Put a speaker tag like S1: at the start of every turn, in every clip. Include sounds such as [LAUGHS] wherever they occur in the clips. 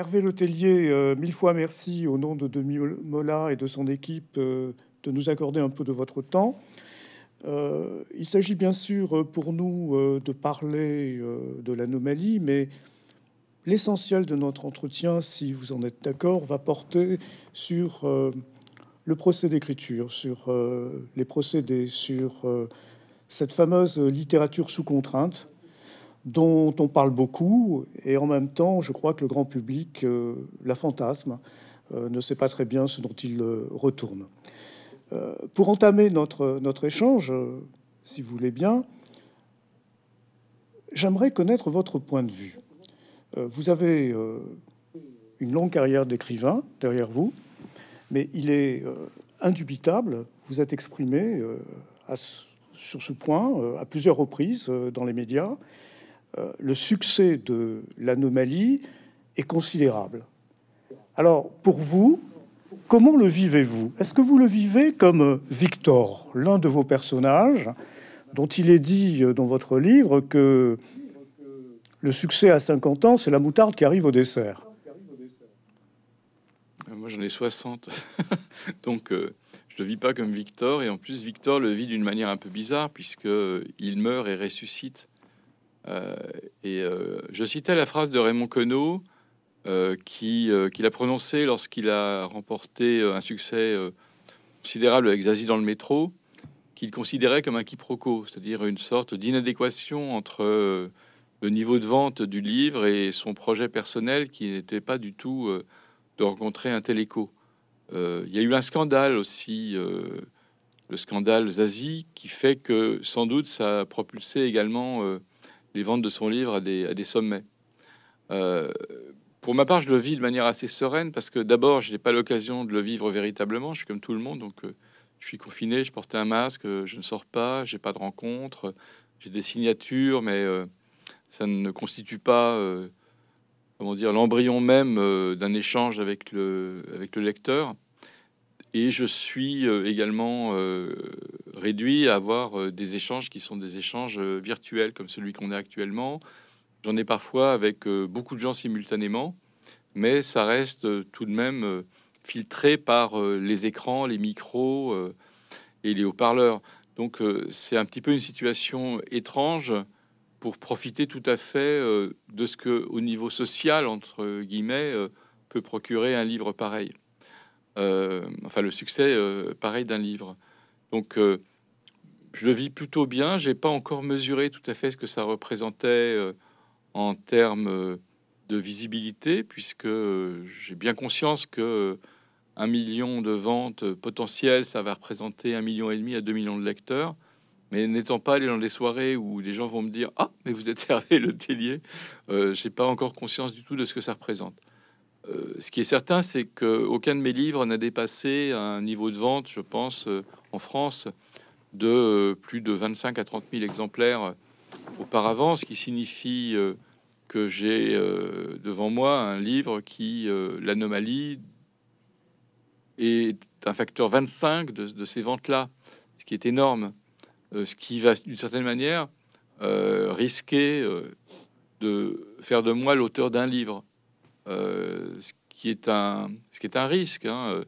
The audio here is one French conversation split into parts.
S1: Hervé Letellier, euh, mille fois merci au nom de Demi Mola et de son équipe euh, de nous accorder un peu de votre temps. Euh, il s'agit bien sûr pour nous de parler de l'anomalie, mais l'essentiel de notre entretien, si vous en êtes d'accord, va porter sur le procès d'écriture, sur les procédés, sur cette fameuse littérature sous contrainte dont on parle beaucoup, et en même temps, je crois que le grand public euh, la fantasme, euh, ne sait pas très bien ce dont il euh, retourne. pour entamer notre, notre échange, si vous voulez bien, j'aimerais connaître votre point de vue. vous avez une longue carrière d'écrivain derrière vous, mais il est indubitable, vous êtes exprimé sur ce point à plusieurs reprises dans les médias, euh, le succès de l'anomalie est considérable. Alors, pour vous, comment le vivez-vous Est-ce que vous le vivez comme euh, Victor, l'un de vos personnages, dont il est dit euh, dans votre livre que le succès à 50 ans, c'est la moutarde qui arrive au dessert
S2: Moi, j'en ai 60. [LAUGHS] Donc, je ne vis pas comme Victor. Et en plus, Victor le vit d'une manière un peu bizarre, puisque il meurt et ressuscite. Euh, et euh, je citais la phrase de Raymond Queneau euh, qui qu'il a prononcée lorsqu'il a remporté un succès considérable avec Zazie dans le métro, qu'il considérait comme un quiproquo, c'est-à-dire une sorte d'inadéquation entre le niveau de vente du livre et son projet personnel qui n'était pas du tout de rencontrer un tel écho. il y a eu un scandale aussi, le scandale Zazie, qui fait que sans doute ça a propulsé également les ventes de son livre à des, sommets. Euh, pour ma part, je le vis de manière assez sereine parce que d'abord, je n'ai pas l'occasion de le vivre véritablement. Je suis comme tout le monde, donc euh, je suis confiné, je porte un masque, euh, je ne sors pas, j'ai pas de rencontres, j'ai des signatures, mais ça ne constitue pas, comment dire, l'embryon même d'un échange avec le, avec le lecteur. Et je suis euh, également euh, réduit à avoir euh, des échanges qui sont des échanges virtuels, comme celui qu'on a actuellement. J'en ai parfois avec beaucoup de gens simultanément, mais ça reste tout de même filtré par les écrans, les micros et les haut-parleurs. Donc c'est un petit peu une situation étrange pour profiter tout à fait de ce que, au niveau social, entre guillemets, peut procurer un livre pareil. Euh, enfin, le succès, euh, pareil, d'un livre. Donc, euh, je le vis plutôt bien. J'ai pas encore mesuré tout à fait ce que ça représentait en termes de visibilité, puisque j'ai bien conscience que un million de ventes potentielles, ça va représenter un million et demi à deux millions de lecteurs. Mais n'étant pas allé dans des soirées où les gens vont me dire Ah, mais vous êtes arrivé Le Tellier, je j'ai pas encore conscience du tout de ce que ça représente. Euh, ce qui est certain, c'est qu'aucun de mes livres n'a dépassé un niveau de vente, je pense, euh, en France, de euh, plus de 25 à 30 000 exemplaires auparavant, ce qui signifie que j'ai devant moi un livre qui, l'anomalie, est un facteur 25 de ces ventes-là, ce qui est énorme, ce qui va d'une certaine manière risquer de faire de moi l'auteur d'un livre. Euh, ce, qui est un, ce qui est un risque, hein, euh,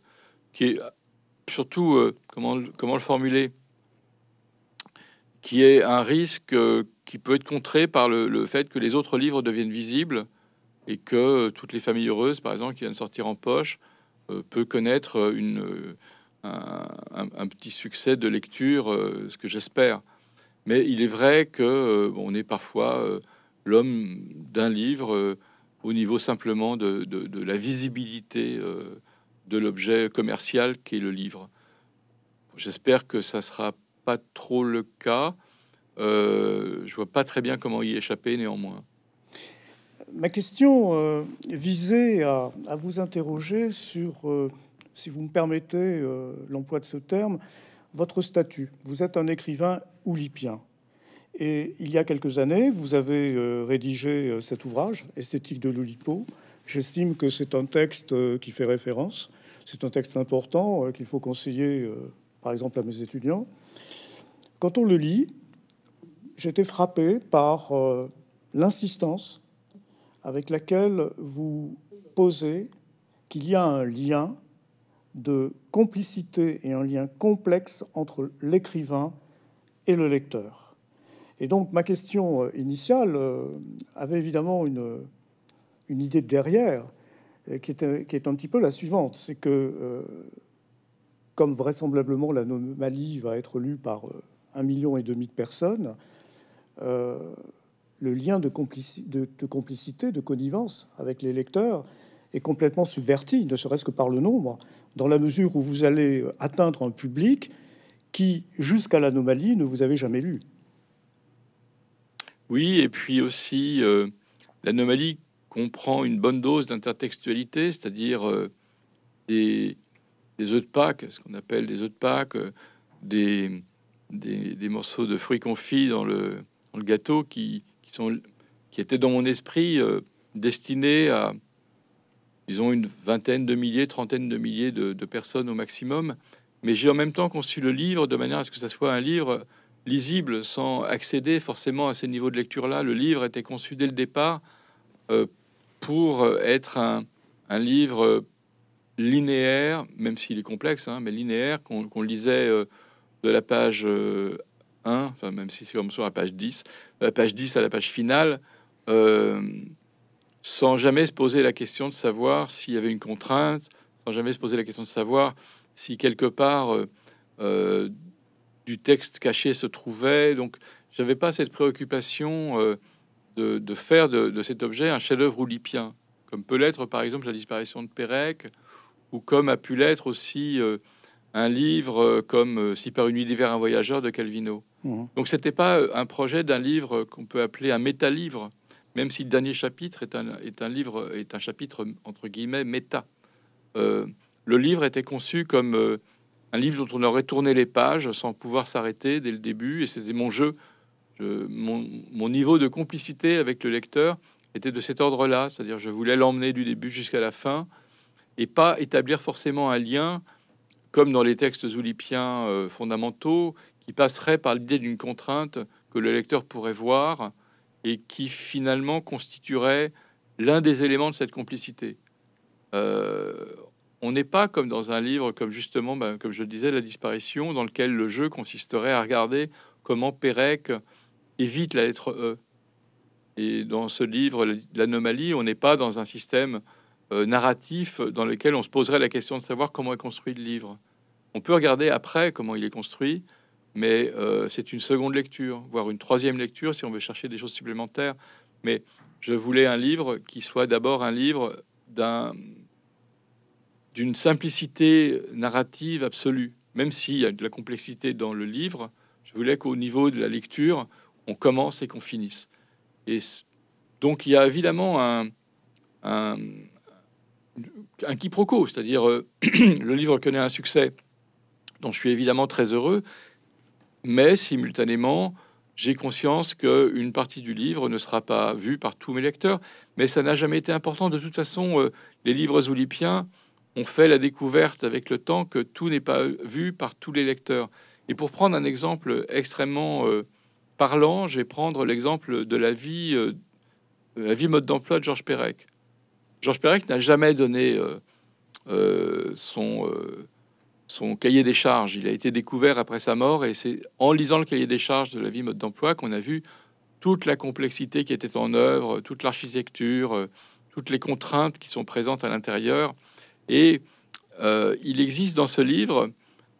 S2: qui est surtout, euh, comment, comment le formuler, qui est un risque qui peut être contré par le, fait que les autres livres deviennent visibles et que toutes les familles heureuses, par exemple, qui viennent sortir en poche, peut connaître une, un, petit succès de lecture, ce que j'espère. Mais il est vrai que on est parfois l'homme d'un livre au niveau simplement de, la visibilité euh, de l'objet commercial qui est le livre. J'espère que ça sera pas trop le cas. Euh, je vois pas très bien comment y échapper néanmoins.
S1: Ma question euh, visait à, à, vous interroger sur, si vous me permettez l'emploi de ce terme, votre statut. Vous êtes un écrivain oulipien. Et il y a quelques années, vous avez euh, rédigé euh, cet ouvrage, Esthétique de l'ulipo. J'estime que c'est un texte euh, qui fait référence. C'est un texte important qu'il faut conseiller, par exemple, à mes étudiants. Quand on le lit, j'étais frappé par l'insistance avec laquelle vous posez qu'il y a un lien de complicité et un lien complexe entre l'écrivain et le lecteur. Et donc ma question euh, initiale euh, avait évidemment une, idée derrière, euh, qui est, un petit peu la suivante, c'est que, comme vraisemblablement l'anomalie va être lue par un million et demi de personnes, le lien de, complicité, de connivence avec les lecteurs est complètement subverti, ne serait-ce que par le nombre, dans la mesure où vous allez atteindre un public qui, jusqu'à l'anomalie, ne vous avait jamais lu.
S2: Oui, et puis aussi euh, l'anomalie comprend une bonne dose d'intertextualité, c'est-à-dire euh, des, des œufs de Pâques, ce qu'on appelle des œufs de Pâques, euh, des, morceaux de fruits confits dans le, le gâteau qui, sont, qui étaient dans mon esprit destinés à, disons, une vingtaine de milliers, trentaine de milliers de, de personnes au maximum. Mais j'ai en même temps conçu le livre de manière à ce que ça soit un livre lisible sans accéder forcément à ces niveaux de lecture-là. Le livre était conçu dès le départ euh, pour être un, un, livre linéaire, même s'il est complexe, hein, mais linéaire, qu'on lisait euh, de la page 1, euh, enfin, même si c'est comme sur la page 10, la page 10 à la page finale, sans jamais se poser la question de savoir s'il y avait une contrainte, sans jamais se poser la question de savoir si quelque part du texte caché se trouvait. Donc, j'avais pas cette préoccupation euh, de, faire de, cet objet un chef-d'œuvre oulipien, comme peut l'être par exemple la disparition de Pérec, ou comme a pu l'être aussi euh, un livre euh, comme Si par une nuit d'hiver un voyageur de Calvino. Mhm. Donc, c'était pas un projet d'un livre qu'on peut appeler un méta livre même si le dernier chapitre est un, livre est un chapitre entre guillemets méta. le livre était conçu comme un livre dont on aurait tourné les pages sans pouvoir s'arrêter dès le début. Et c'était mon jeu, mon, niveau de complicité avec le lecteur était de cet ordre-là, c'est-à-dire je voulais l'emmener du début jusqu'à la fin et pas établir forcément un lien comme dans les textes oulipiens euh, fondamentaux qui passerait par l'idée d'une contrainte que le lecteur pourrait voir et qui finalement constituerait l'un des éléments de cette complicité. Euh, on n'est pas comme dans un livre, comme justement, ben, comme je le disais, La disparition, dans lequel le jeu consisterait à regarder comment Pérec évite la lettre E. Et dans ce livre, L'anomalie, on n'est pas dans un système euh, narratif dans lequel on se poserait la question de savoir comment est construit le livre. On peut regarder après comment il est construit, mais euh, c'est une seconde lecture, voire une troisième lecture si on veut chercher des choses supplémentaires. Mais je voulais un livre qui soit d'abord un livre d'un d'une simplicité narrative absolue. Même s'il y a de la complexité dans le livre, je voulais qu'au niveau de la lecture, on commence et qu'on finisse. Et donc il y a évidemment un, un, quiproquo, c'est-à-dire euh, [CLEARS THROAT] le livre connaît un succès dont je suis évidemment très heureux, mais simultanément, j'ai conscience qu'une partie du livre ne sera pas vue par tous mes lecteurs, mais ça n'a jamais été important. De toute façon, euh, les livres oulipiens, on fait la découverte avec le temps que tout n'est pas vu par tous les lecteurs. Et pour prendre un exemple extrêmement euh, parlant, je vais prendre l'exemple de la vie, euh, la vie mode d'emploi de Georges Perec. Georges Perec n'a jamais donné euh, son, son cahier des charges. Il a été découvert après sa mort et c'est en lisant le cahier des charges de la vie mode d'emploi qu'on a vu toute la complexité qui était en œuvre, toute l'architecture, toutes les contraintes qui sont présentes à l'intérieur. Et euh, il existe dans ce livre,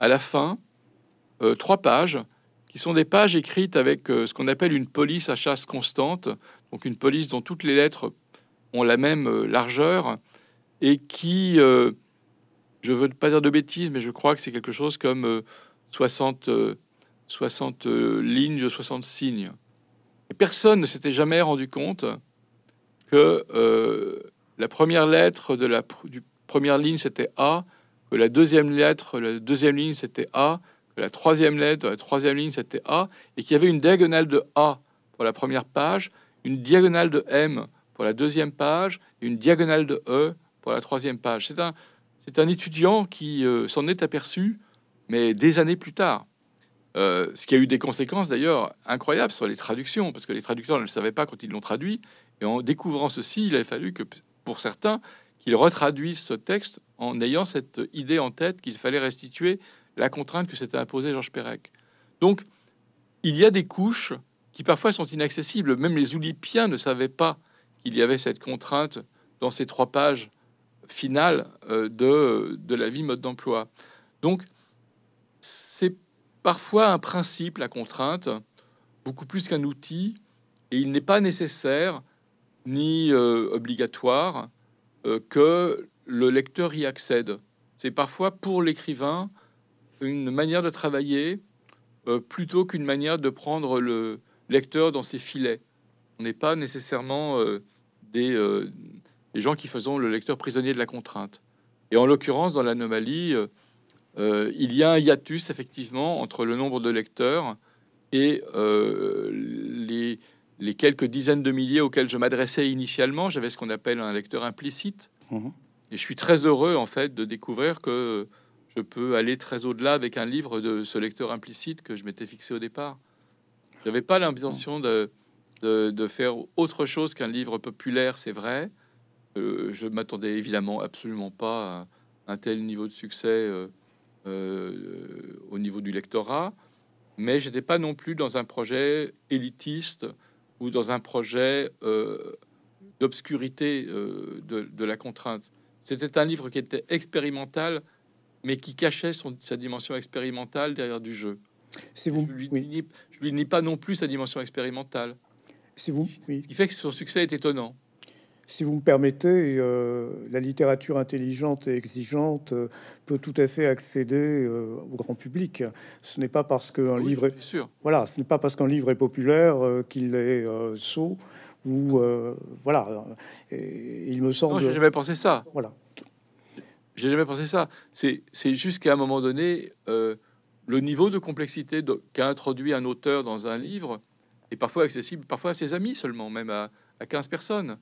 S2: à la fin, euh, trois pages qui sont des pages écrites avec euh, ce qu'on appelle une police à chasse constante, donc une police dont toutes les lettres ont la même largeur et qui, je ne veux pas dire de bêtises, mais je crois que c'est quelque chose comme 60, 60 lignes, 60 signes. Et personne ne s'était jamais rendu compte que la première lettre de la, du première ligne c'était A, que la deuxième lettre, la deuxième ligne c'était A, que la troisième lettre, la troisième ligne c'était A, et qu'il y avait une diagonale de A pour la première page, une diagonale de M pour la deuxième page, et une diagonale de E pour la troisième page. C'est un, c'est un étudiant qui euh, s'en est aperçu, mais des années plus tard. Euh, ce qui a eu des conséquences d'ailleurs incroyables sur les traductions, parce que les traducteurs ne le savaient pas quand ils l'ont traduit. Et en découvrant ceci, il a fallu que, pour certains, qu'il retraduise ce texte en ayant cette idée en tête qu'il fallait restituer la contrainte que s'était imposée Georges Perec. Donc, il y a des couches qui parfois sont inaccessibles. Même les Oulipiens ne savaient pas qu'il y avait cette contrainte dans ces trois pages finales euh, de, de la vie mode d'emploi. Donc, c'est parfois un principe, la contrainte, beaucoup plus qu'un outil, et il n'est pas nécessaire ni euh, obligatoire euh, que le lecteur y accède. C'est parfois pour l'écrivain une manière de travailler euh, plutôt qu'une manière de prendre le lecteur dans ses filets. On n'est pas nécessairement euh, des, des, gens qui faisons le lecteur prisonnier de la contrainte. Et en l'occurrence, dans l'anomalie, il y a un hiatus effectivement entre le nombre de lecteurs et les, les quelques dizaines de milliers auxquels je m'adressais initialement, j'avais ce qu'on appelle un lecteur implicite. Mhm. Et je suis très heureux, en fait, de découvrir que je peux aller très au-delà avec un livre de ce lecteur implicite que je m'étais fixé au départ. Je n'avais pas l'intention de, faire autre chose qu'un livre populaire, c'est vrai. Euh, je m'attendais évidemment absolument pas à un tel niveau de succès euh, euh, au niveau du lectorat, mais n'étais pas non plus dans un projet élitiste ou dans un projet euh, d'obscurité euh, de, la contrainte. C'était un livre qui était expérimental, mais qui cachait son, sa dimension expérimentale derrière du jeu. Si vous, je, lui, lui nie pas non plus sa dimension expérimentale. c'est vous, oui. Ce qui fait que son succès est étonnant
S1: si vous me permettez, euh, la littérature intelligente et exigeante euh, peut tout à fait accéder euh, au grand public. Ce n'est pas parce qu'un livre est sûr. voilà, ce n'est pas parce qu'un livre est populaire qu'il est sot ou voilà. Et, il me semble. Non, j'ai jamais pensé
S2: ça. Voilà. J'ai jamais pensé ça. C'est c'est juste qu'à un moment donné, le niveau de complexité qu'a introduit un auteur dans un livre est parfois accessible, parfois à ses amis seulement, même à 15 personnes.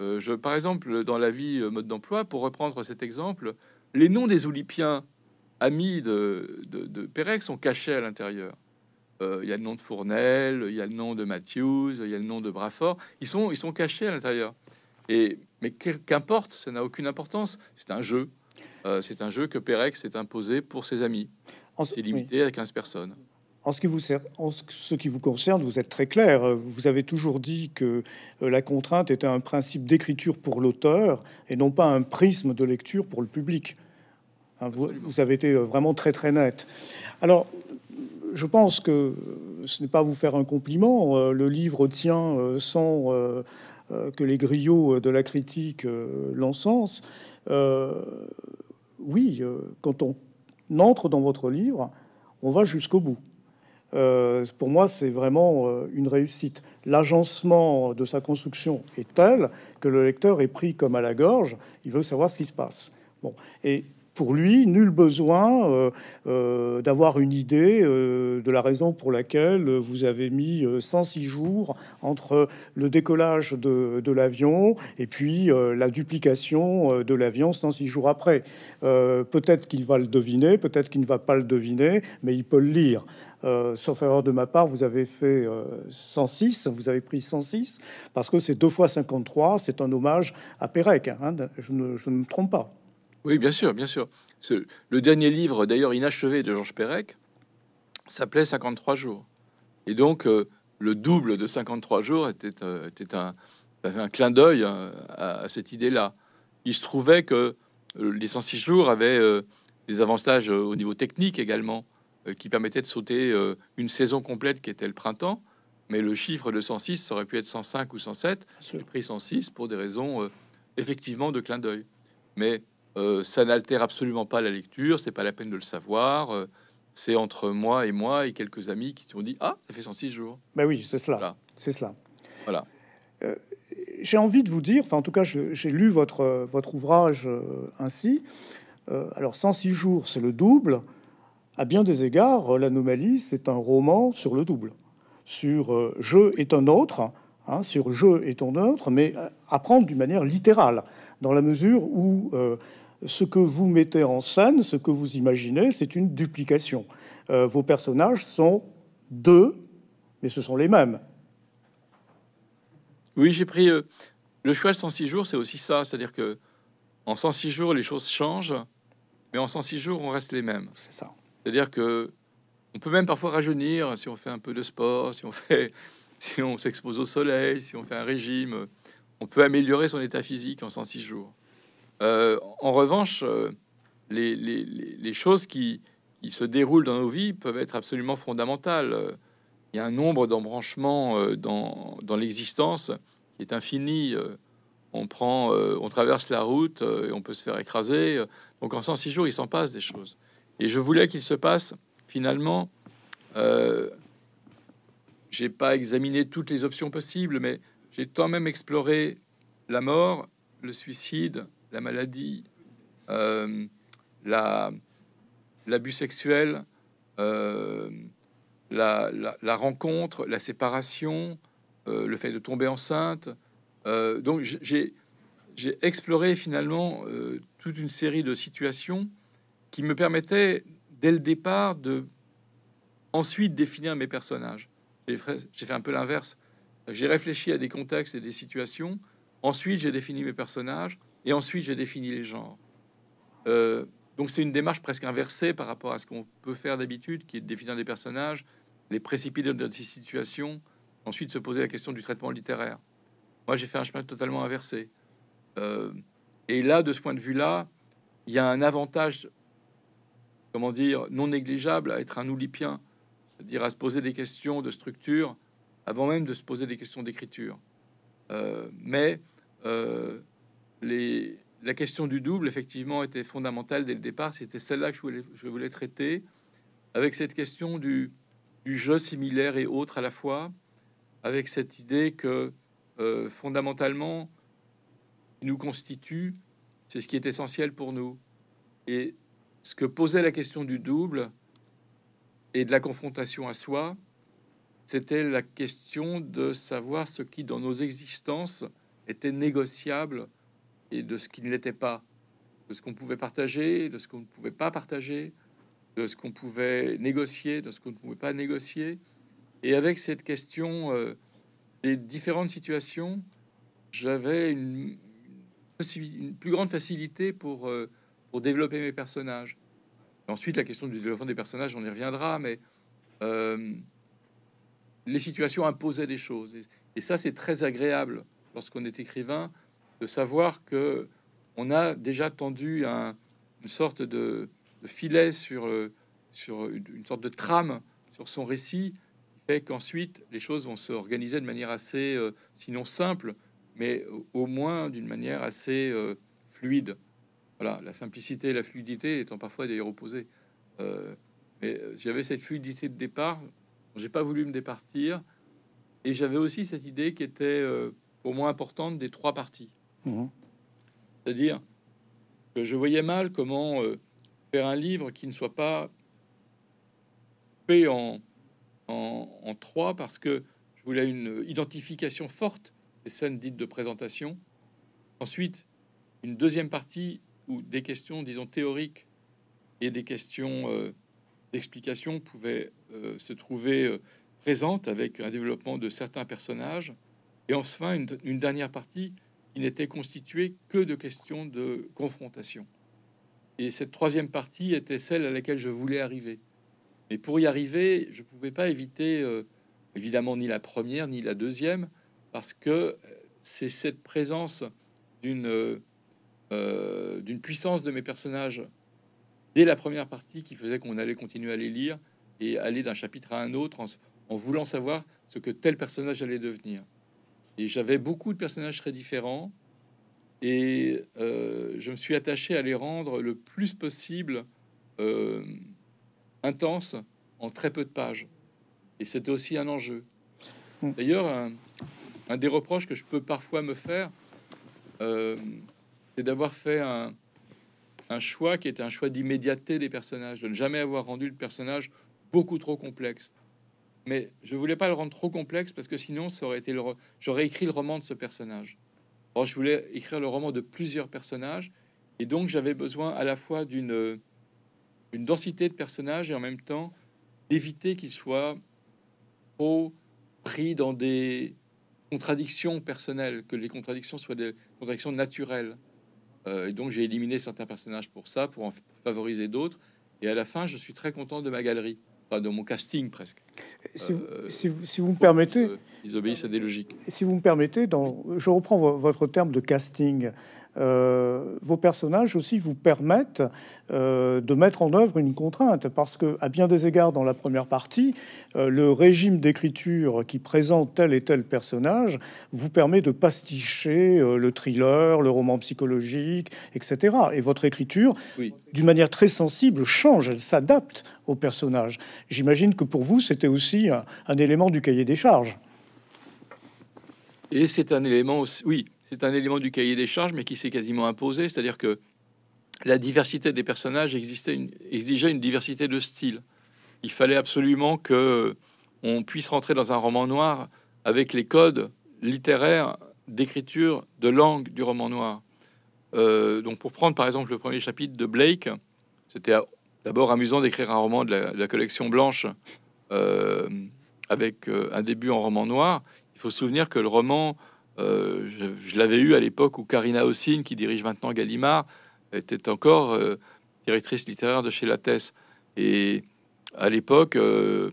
S2: Euh, je, par exemple, dans la vie euh, mode d'emploi, pour reprendre cet exemple, les noms des Oulipiens amis de, de, sont cachés à l'intérieur. Euh, il y a le nom de Fournel, il y a le nom de Matthews, il y a le nom de Brafort. Ils sont, cachés à l'intérieur. Et mais qu'importe, ça n'a aucune importance. C'est un jeu. c'est un jeu que Pérec s'est imposé pour ses amis. C'est limité à 15 personnes.
S1: En ce, qui vous, en ce qui vous concerne, vous êtes très clair. Vous avez toujours dit que euh, la contrainte était un principe d'écriture pour l'auteur et non pas un prisme de lecture pour le public. Hein, vous, avez été euh, vraiment très très net. Alors, je pense que ce n'est pas vous faire un compliment. Euh, le livre tient sans que les griots de la critique l'encensent. oui, quand on entre dans votre livre, on va jusqu'au bout. Euh, pour moi, c'est vraiment euh, une réussite. L'agencement de sa construction est tel que le lecteur est pris comme à la gorge, il veut savoir ce qui se passe. Bon. Et pour lui, nul besoin euh, euh, d'avoir une idée euh, de la raison pour laquelle vous avez mis 106 jours entre le décollage de, l'avion et puis la duplication de l'avion 106 jours après. peut-être qu'il va le deviner, peut-être qu'il ne va pas le deviner, mais il peut le lire. Euh, sauf erreur de ma part, vous avez fait 106, vous avez pris 106, parce que c'est 2 fois 53, c'est un hommage à Pérec, hein, je ne me trompe pas.
S2: Oui, bien sûr, bien sûr. Le dernier livre, d'ailleurs inachevé, de Georges Perec, s'appelait 53 jours. Et donc, euh, le double de 53 jours était, euh, un, clin d'œil hein, à, cette idée-là. Il se trouvait que euh, les 106 jours avaient des avantages au niveau technique également, qui permettaient de sauter une saison complète qui était le printemps. Mais le chiffre de 106 aurait pu être 105 ou 107. J'ai pris 106 pour des raisons effectivement de clin d'œil. Mais euh, ça n'altère absolument pas la lecture, c'est pas la peine de le savoir. Euh, c'est entre moi et moi et quelques amis qui ont dit Ah, ça fait 106 jours. Ben oui, c'est cela. C'est cela. Voilà.
S1: Euh, j'ai envie de vous dire, enfin, en tout cas, j'ai lu votre, votre ouvrage ainsi. alors, 106 jours, c'est le double. À bien des égards, l'anomalie, c'est un roman sur le double, sur je est un autre, hein, sur je et ton autre, mais à prendre d'une manière littérale, dans la mesure où ce que vous mettez en scène, ce que vous imaginez, c'est une duplication. Euh, vos personnages sont deux, mais ce sont les mêmes.
S2: Oui, j'ai pris euh, le choix de 106 jours, c'est aussi ça, c'est-à-dire que en 106 jours, les choses changent, mais en 106 jours, on reste les mêmes. C'est ça. C'est-à-dire que on peut même parfois rajeunir si on fait un peu de sport, si on fait, [LAUGHS] si on s'expose au soleil, si on fait un régime. On peut améliorer son état physique en 106 jours. Euh, en revanche, euh, les, choses qui, se déroulent dans nos vies peuvent être absolument fondamentales. Il y a un nombre d'embranchements euh, dans, l'existence qui est infini. On traverse la route et on peut se faire écraser. Donc en 106 jours, il s'en passe des choses. Et je voulais qu'il se passe finalement. Euh, j'ai pas examiné toutes les options possibles, mais j'ai quand même exploré la mort, le suicide, la maladie, euh, l'abus sexuel, euh, la, rencontre, la séparation, euh, le fait de tomber enceinte. donc j'ai exploré finalement toute une série de situations qui me permettaient dès le départ de ensuite définir mes personnages. J'ai fait un peu l'inverse. J'ai réfléchi à des contextes et des situations. Ensuite, j'ai défini mes personnages. Et ensuite, j'ai défini les genres. Euh, donc c'est une démarche presque inversée par rapport à ce qu'on peut faire d'habitude, qui est de définir des personnages, les précipiter dans notre situations, ensuite se poser la question du traitement littéraire. Moi, j'ai fait un chemin totalement inversé. Euh, et là, de ce point de vue-là, il y a un avantage, comment dire, non négligeable à être un oulipien, c'est-à-dire à se poser des questions de structure avant même de se poser des questions d'écriture. Euh, mais euh, la question du double, effectivement, était fondamentale dès le départ. C'était celle-là que je voulais, traiter, avec cette question du, jeu similaire et autre à la fois, avec cette idée que, euh, fondamentalement, nous constitue, c'est ce qui est essentiel pour nous. Et ce que posait la question du double et de la confrontation à soi, c'était la question de savoir ce qui, dans nos existences, était négociable et de ce qui ne l'était pas, de ce qu'on pouvait partager, de ce qu'on ne pouvait pas partager, de ce qu'on pouvait négocier, de ce qu'on ne pouvait pas négocier. Et avec cette question euh, des différentes situations, j'avais une, plus grande facilité pour, euh, pour développer mes personnages. ensuite, la question du développement des personnages, on y reviendra, mais euh, les situations imposaient des choses. et ça, c'est très agréable lorsqu'on est écrivain, de savoir que on a déjà tendu une sorte de, filet sur, euh, sur une, sorte de trame sur son récit qui fait qu'ensuite les choses vont s'organiser de manière assez, euh, sinon simple, mais au moins d'une manière assez euh, fluide. Voilà, la simplicité et la fluidité étant parfois d'ailleurs opposées. mais j'avais cette fluidité de départ, j'ai pas voulu me départir, et j'avais aussi cette idée qui était au moins importante des trois parties. Mhm. C'est-à-dire que je voyais mal comment euh, faire un livre qui ne soit pas fait en, trois, parce que je voulais une identification forte des scènes dites de présentation. Ensuite, une deuxième partie où des questions, disons, théoriques et des questions euh, d'explication pouvaient euh, se trouver présentes avec un développement de certains personnages. Et enfin, une dernière partie qui n'était constitué que de questions de confrontation. Et cette troisième partie était celle à laquelle je voulais arriver. Mais pour y arriver, je ne pouvais pas éviter, euh, évidemment, ni la première, ni la deuxième, parce que euh, c'est cette présence d'une euh, d'une puissance de mes personnages dès la première partie qui faisait qu'on allait continuer à les lire et aller d'un chapitre à un autre en voulant savoir ce que tel personnage allait devenir j'avais beaucoup de personnages très différents. Et euh, je me suis attaché à les rendre le plus possible euh, intenses en très peu de pages. Et c'était aussi un enjeu. Mmh. D'ailleurs, un, des reproches que je peux parfois me faire, euh, c'est d'avoir fait un, un, choix qui était un choix d'immédiateté des personnages, de ne jamais avoir rendu le personnage beaucoup trop complexe. Mais je voulais pas le rendre trop complexe parce que sinon, ça aurait été le j'aurais écrit le roman de ce personnage. Or, je voulais écrire le roman de plusieurs personnages et donc j'avais besoin à la fois d'une densité de personnages et en même temps d'éviter qu'ils soient trop pris dans des contradictions personnelles, que les contradictions soient des contradictions naturelles. Euh, et donc j'ai éliminé certains personnages pour ça, pour en favoriser d'autres. Et à la fin, je suis très content de ma galerie. Pas de mon casting presque.
S1: Si vous, euh, me permettez,
S2: ils obéissent à des logiques.
S1: Si vous me permettez, dans, je reprends votre terme de casting. Euh, vos personnages aussi vous permettent euh, de mettre en œuvre une contrainte, parce que à bien des égards dans la première partie, euh, le régime d'écriture qui présente tel et tel personnage vous permet de pasticher le thriller, le roman psychologique, etc. Et votre écriture, d'une manière très sensible, change, elle s'adapte au personnage. J'imagine que pour vous, c'était aussi un, un élément du cahier des charges.
S2: Et c'est un élément aussi, oui, c'est un élément du cahier des charges, mais qui s'est quasiment imposé. C'est-à-dire que la diversité des personnages exigeait une diversité de style. Il fallait absolument que on puisse rentrer dans un roman noir avec les codes littéraires d'écriture, de langue du roman noir. Euh, donc, pour prendre par exemple le premier chapitre de Blake, c'était d'abord amusant d'écrire un roman de la, collection blanche euh, avec euh, un début en roman noir. Il faut se souvenir que le roman euh, je, l'avais eu à l'époque où Karina Hossin, qui dirige maintenant Gallimard, était encore euh, directrice littéraire de chez Lattès. Et à l'époque, euh,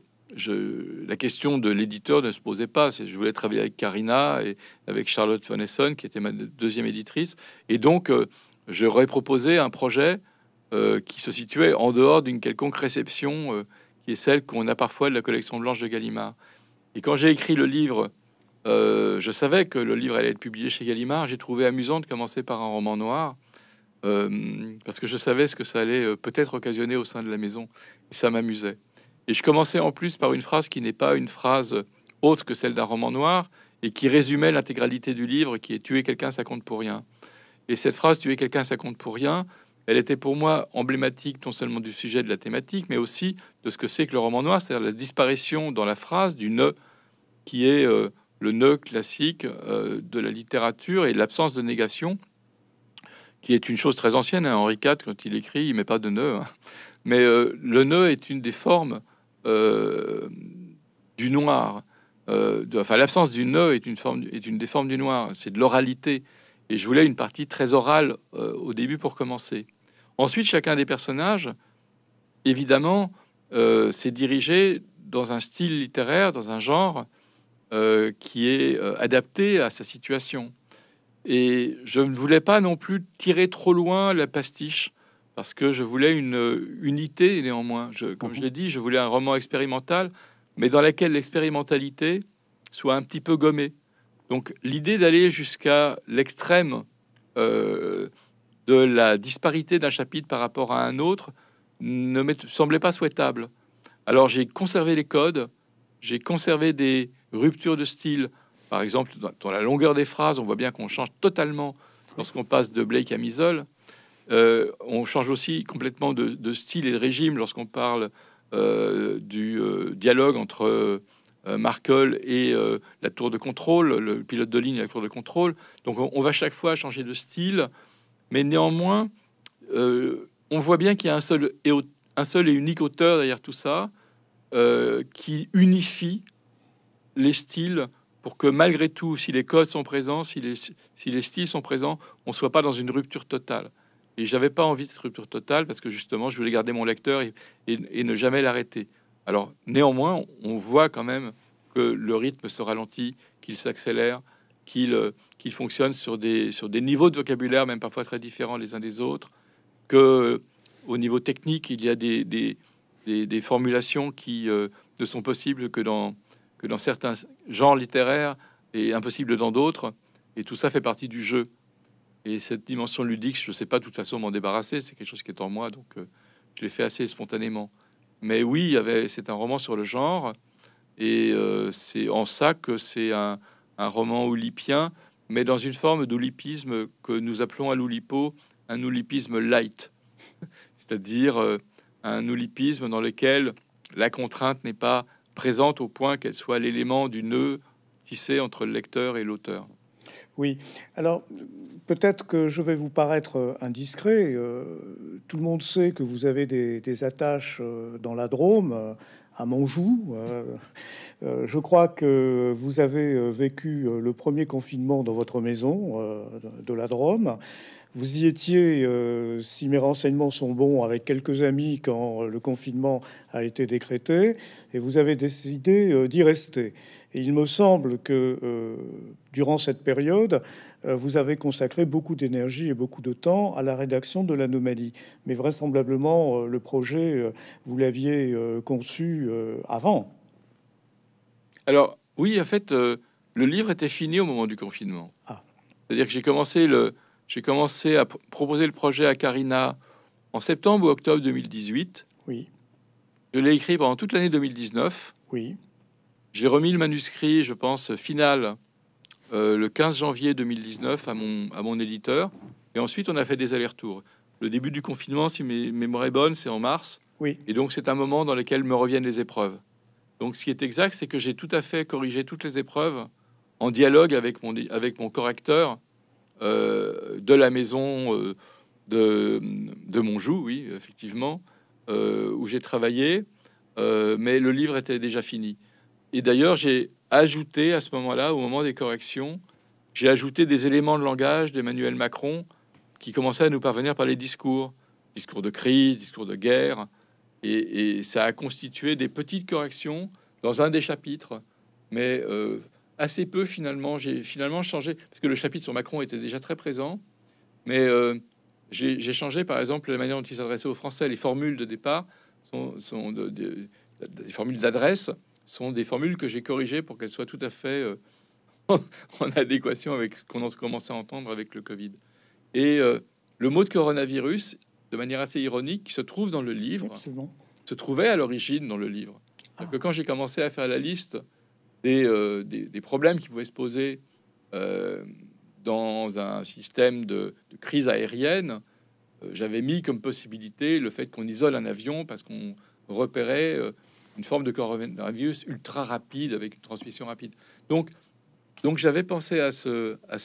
S2: la question de l'éditeur ne se posait pas. Je voulais travailler avec Karina et avec Charlotte Vanesson, qui était ma deuxième éditrice. Et donc, j'aurais proposé un projet qui se situait en dehors d'une quelconque réception, qui est celle qu'on a parfois de la collection blanche de Gallimard. Et quand j'ai écrit le livre euh, je savais que le livre allait être publié chez Gallimard. J'ai trouvé amusant de commencer par un roman noir euh, parce que je savais ce que ça allait euh, peut-être occasionner au sein de la maison et ça m'amusait. Et je commençais en plus par une phrase qui n'est pas une phrase autre que celle d'un roman noir et qui résumait l'intégralité du livre qui est Tuer quelqu'un, ça compte pour rien. Et cette phrase Tuer quelqu'un, ça compte pour rien, elle était pour moi emblématique non seulement du sujet de la thématique, mais aussi de ce que c'est que le roman noir, c'est-à-dire la disparition dans la phrase du ne qui est le nœud classique euh, de la littérature et l'absence de négation, qui est une chose très ancienne. Hein. Henri IV, quand il écrit, il met pas de nœud. Hein. Mais euh, le nœud est une des formes euh, du noir. De, enfin, l'absence du nœud est une, forme, est une des formes du noir. C'est de l'oralité. Et je voulais une partie très orale au début pour commencer. Ensuite, chacun des personnages, évidemment, s'est dirigé dans un style littéraire, dans un genre euh, qui est euh, adapté à sa situation. Et je ne voulais pas non plus tirer trop loin la pastiche, parce que je voulais une euh, unité néanmoins. Je, comme je mhm. l'ai dit, je voulais un roman expérimental, mais dans lequel l'expérimentalité soit un petit peu gommée. Donc l'idée d'aller jusqu'à l'extrême de la disparité d'un chapitre par rapport à un autre ne me semblait pas souhaitable. Alors j'ai conservé les codes, j'ai conservé des, rupture de style. Par exemple, dans la longueur des phrases, on voit bien qu'on change totalement lorsqu'on passe de Blake à Misol. Euh, on change aussi complètement de, style et de régime lorsqu'on parle euh, du euh, dialogue entre Markel et la tour de contrôle, le pilote de ligne et la tour de contrôle. Donc on, va chaque fois changer de style, mais néanmoins, on voit bien qu'il y a un seul, un seul et unique auteur derrière tout ça qui unifie les styles pour que malgré tout, si les codes sont présents, si les, si les styles sont présents, on ne soit pas dans une rupture totale. Et j'avais pas envie de cette rupture totale parce que justement, je voulais garder mon lecteur et, et, ne jamais l'arrêter. Alors, néanmoins, on voit quand même que le rythme se ralentit, qu'il s'accélère, qu'il euh, qu'il fonctionne sur des, sur des niveaux de vocabulaire, même parfois très différents les uns des autres, que euh, au niveau technique, il y a des, des, formulations qui euh, ne sont possibles que dans, que dans certains genres littéraires et impossible dans d'autres. Et tout ça fait partie du jeu. Et cette dimension ludique, je ne sais pas de toute façon m'en débarrasser, c'est quelque chose qui est en moi, donc euh, je l'ai fait assez spontanément. Mais oui, c'est un roman sur le genre, et euh, c'est en ça que c'est un, roman oulipien, mais dans une forme d'oulipisme que nous appelons à l'oulipo un oulipisme light, [LAUGHS] c'est-à-dire euh, un oulipisme dans lequel la contrainte n'est pas présente au point qu'elle soit l'élément du nœud tissé entre le lecteur et l'auteur.
S1: Oui, alors peut-être que je vais vous paraître indiscret. Euh, tout le monde sait que vous avez des, attaches euh, dans la Drôme, euh, à Manjou. je crois que vous avez vécu le premier confinement dans votre maison de la Drôme. Vous y étiez, euh, si mes renseignements sont bons, avec quelques amis quand le confinement a été décrété, et vous avez décidé euh, d'y rester. Et il me semble que euh, durant cette période, vous avez consacré beaucoup d'énergie et beaucoup de temps à la rédaction de l'anomalie. Mais vraisemblablement, le projet, vous l'aviez conçu avant.
S2: Alors oui, en fait, le livre était fini au moment du confinement. Ah. C'est-à-dire que j'ai commencé le j'ai commencé à proposer le projet à Carina en septembre ou octobre 2018. Oui. Je l'ai écrit pendant toute l'année 2019. Oui. J'ai remis le manuscrit, je pense, final euh, le 15 janvier 2019 à mon, à mon éditeur. Et ensuite, on a fait des allers-retours. Le début du confinement, si mes mémoires est bonnes, c'est en mars. Oui. Et donc, c'est un moment dans lequel me reviennent les épreuves. Donc, ce qui est exact, c'est que j'ai tout à fait corrigé toutes les épreuves en dialogue avec mon, avec mon correcteur euh, de la maison euh, de, de Monjou, oui, effectivement, euh, où j'ai travaillé, mais le livre était déjà fini. Et d'ailleurs, j'ai ajouté à ce moment-là, au moment des corrections, j'ai ajouté des éléments de langage d'Emmanuel Macron qui commençaient à nous parvenir par les discours, discours de crise, discours de guerre, et, ça a constitué des petites corrections dans un des chapitres, mais assez peu finalement. J'ai finalement changé parce que le chapitre sur Macron était déjà très présent, mais euh, j'ai changé par exemple la manière dont il s'adressait aux Français. Les formules de départ sont, des formules d'adresse sont des formules que j'ai corrigées pour qu'elles soient tout à fait euh, [LAUGHS] en adéquation avec ce qu'on commençait à entendre avec le Covid. Et euh, le mot de coronavirus, de manière assez ironique, se trouve dans le livre, se trouvait à l'origine dans le livre. Ah. Que quand j'ai commencé à faire la liste euh, des, problèmes qui pouvaient se poser euh, dans un système de, crise aérienne, euh, j'avais mis comme possibilité le fait qu'on isole un avion parce qu'on repérait une forme de coronavirus ultra rapide avec une transmission rapide. Donc, j'avais pensé à ce, à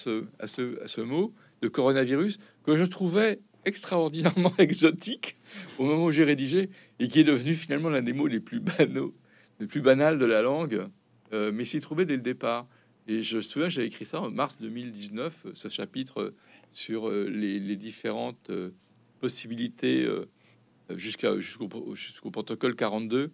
S2: ce mot de coronavirus que je trouvais extraordinairement [LAUGHS] exotique au moment où j'ai rédigé et qui est devenu finalement l'un des mots les plus banaux, les plus banals de la langue. Euh, mais s'y trouver dès le départ. Et je me souviens, euh, j'ai écrit ça en mars 2019, ce chapitre sur les, différentes possibilités jusqu'au protocole 42.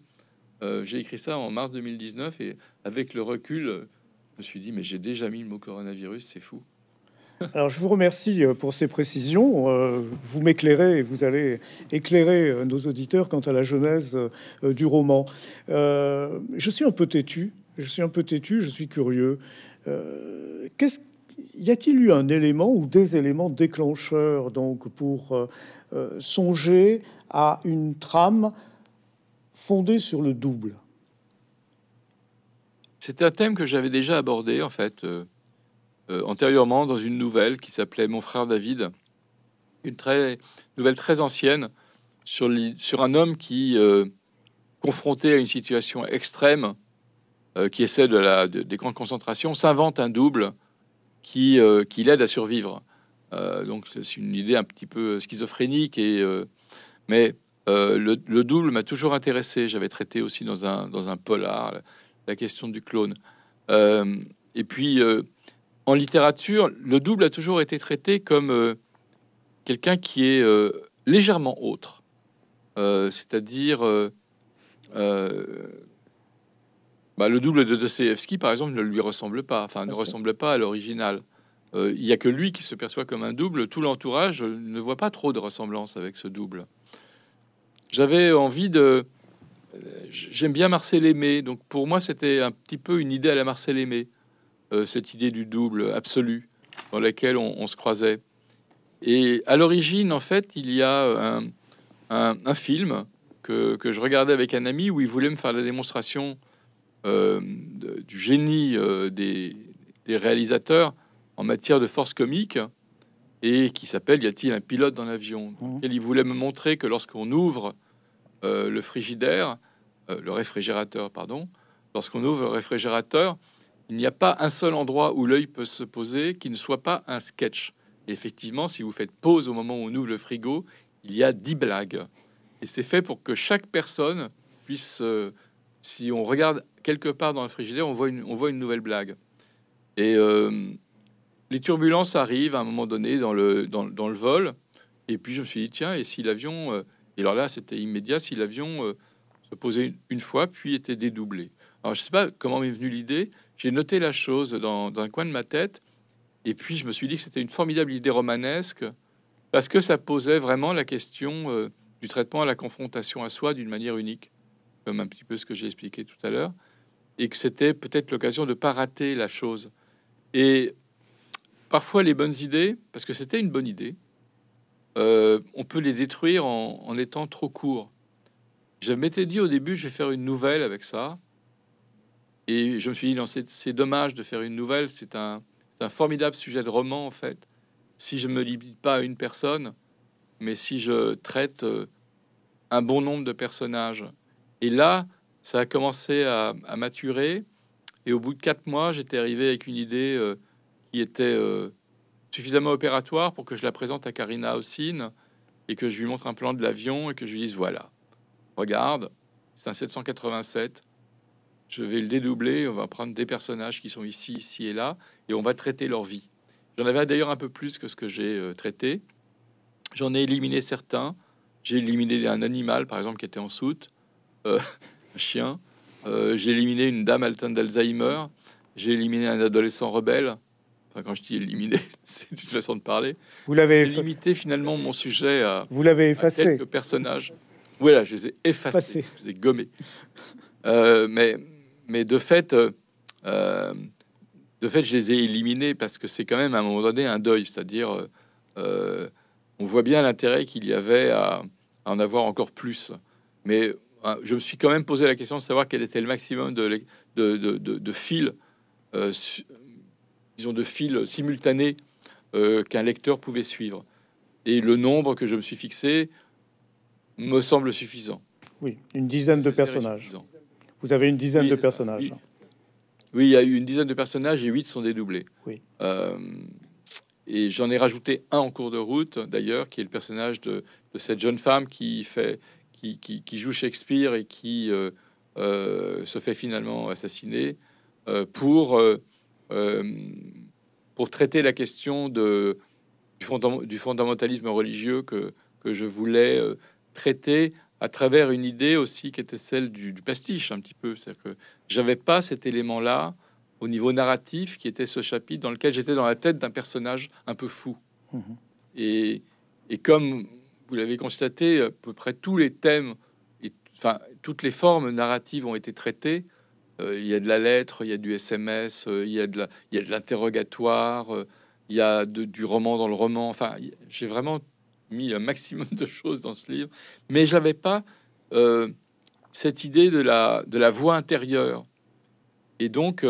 S2: j'ai écrit ça en mars 2019 et avec le recul, euh, je me suis dit, mais j'ai déjà mis le mot coronavirus, c'est fou.
S1: [LAUGHS] Alors, je vous remercie pour ces précisions. Vous m'éclairez et vous allez éclairer nos auditeurs quant à la genèse du roman. Je suis un peu têtu, je suis un peu têtu, je suis curieux. Euh, qu'est-ce y a-t-il eu un élément ou des éléments déclencheurs donc pour euh, euh, songer à une trame fondée sur le double
S2: C'est un thème que j'avais déjà abordé en fait antérieurement dans une nouvelle qui s'appelait Mon frère David, une très nouvelle très ancienne sur, sur un homme qui confronté à une situation extrême euh, qui essaie de la, des grandes concentrations, s'invente un double qui, euh, qui l'aide à survivre. Euh, donc c'est une idée un petit peu schizophrénique, et, mais le, double m'a toujours intéressé. J'avais traité aussi dans un, dans un polar la, question du clone. et puis, en littérature, le double a toujours été traité comme quelqu'un qui est légèrement autre. c'est-à-dire bah, le double de Dostoevsky, par exemple, ne lui ressemble pas, enfin ne ressemble pas à l'original. Euh, il n'y a que lui qui se perçoit comme un double. Tout l'entourage euh, ne voit pas trop de ressemblance avec ce double. J'avais envie de. Euh, j'aime bien Marcel Aimé, donc pour moi c'était un petit peu une idée à la Marcel Aimé, cette idée du double absolu dans laquelle on, se croisait. Et à l'origine, en fait, il y a un, film que, je regardais avec un ami où il voulait me faire la démonstration euh, du génie euh, des, réalisateurs en matière de force comique et qui s'appelle Y a-t-il un pilote dans l'avion mmh. Il voulait me montrer que lorsqu'on ouvre euh, le frigidaire, le réfrigérateur, pardon, lorsqu'on ouvre le réfrigérateur, il n'y a pas un seul endroit où l'œil peut se poser qui ne soit pas un sketch. effectivement, si vous faites pause au moment où on ouvre le frigo, il y a dix blagues. Et c'est fait pour que chaque personne puisse, si on regarde quelque part dans le frigidaire, on voit une, on voit une nouvelle blague. Et euh, les turbulences arrivent à un moment donné dans le, dans, le vol. Et puis je me suis dit, tiens, et si l'avion, euh, et alors là c'était immédiat, si l'avion euh, se posait une, fois, puis était dédoublé. Alors je sais pas comment m'est venue l'idée, j'ai noté la chose dans, un coin de ma tête, et puis je me suis dit que c'était une formidable idée romanesque, parce que ça posait vraiment la question du traitement à la confrontation à soi d'une manière unique, comme un petit peu ce que j'ai expliqué tout à l'heure et que c'était peut-être l'occasion de ne pas rater la chose. Et parfois, les bonnes idées, parce que c'était une bonne idée, euh, on peut les détruire en, étant trop court. Je m'étais dit au début, je vais faire une nouvelle avec ça. Et je me suis dit, non, c'est dommage de faire une nouvelle. C'est un, formidable sujet de roman, en fait. Si je me limite pas à une personne, mais si je traite euh, un bon nombre de personnages. Et là, ça a commencé à, maturer. Et au bout de quatre mois, j'étais arrivé avec une idée euh, qui était euh, suffisamment opératoire pour que je la présente à Karina Haussine et que je lui montre un plan de l'avion et que je lui dise voilà, regarde, c'est un 787. Je vais le dédoubler. On va prendre des personnages qui sont ici, ici et là, et on va traiter leur vie. J'en avais d'ailleurs un peu plus que ce que j'ai euh, traité. J'en ai éliminé certains. J'ai éliminé un animal, par exemple, qui était en soute chien. Euh, j'ai éliminé une dame atteinte d'Alzheimer. J'ai éliminé un adolescent rebelle. Enfin, quand je dis éliminé, [LAUGHS] c'est une façon de parler. Vous l'avez limité finalement mon sujet à. Vous l'avez effacé. quelques personnages. Voilà, je les ai effacés, je les ai gommés. Euh, mais, mais de fait, euh, de fait, je les ai éliminés parce que c'est quand même à un moment donné un deuil, c'est-à-dire, on voit bien l'intérêt qu'il y avait à, à, en avoir encore plus. Mais ah, je me suis quand même posé la question de savoir quel était le maximum de, de, fils, euh, disons de fils simultanés euh, qu'un lecteur pouvait suivre. Et le nombre que je me suis fixé me semble suffisant.
S1: Oui, une dizaine de personnages. Vous avez une dizaine de personnages.
S2: Oui, il y a eu une dizaine de personnages et huit sont dédoublés. Oui. Euh, et j'en ai rajouté un en cours de route, d'ailleurs, qui est le personnage de, cette jeune femme qui fait qui, joue Shakespeare et qui euh, euh, se fait finalement assassiner euh, pour, pour traiter la question de, du, du fondamentalisme religieux que, que je voulais traiter à travers une idée aussi qui était celle du, pastiche un petit peu. C'est-à-dire que j'avais pas cet élément-là au niveau narratif qui était ce chapitre dans lequel j'étais dans la tête d'un personnage un peu fou. Mmh et, et comme vous l'avez constaté, à peu près tous les thèmes, et, enfin toutes les formes narratives ont été traitées. Euh, il y a de la lettre, il y a du SMS, euh, il y a de l'interrogatoire, euh, il y a du roman dans le roman. Enfin, j'ai vraiment mis un maximum de choses dans ce livre, mais j'avais pas cette idée de la, de la voix intérieure. Et donc,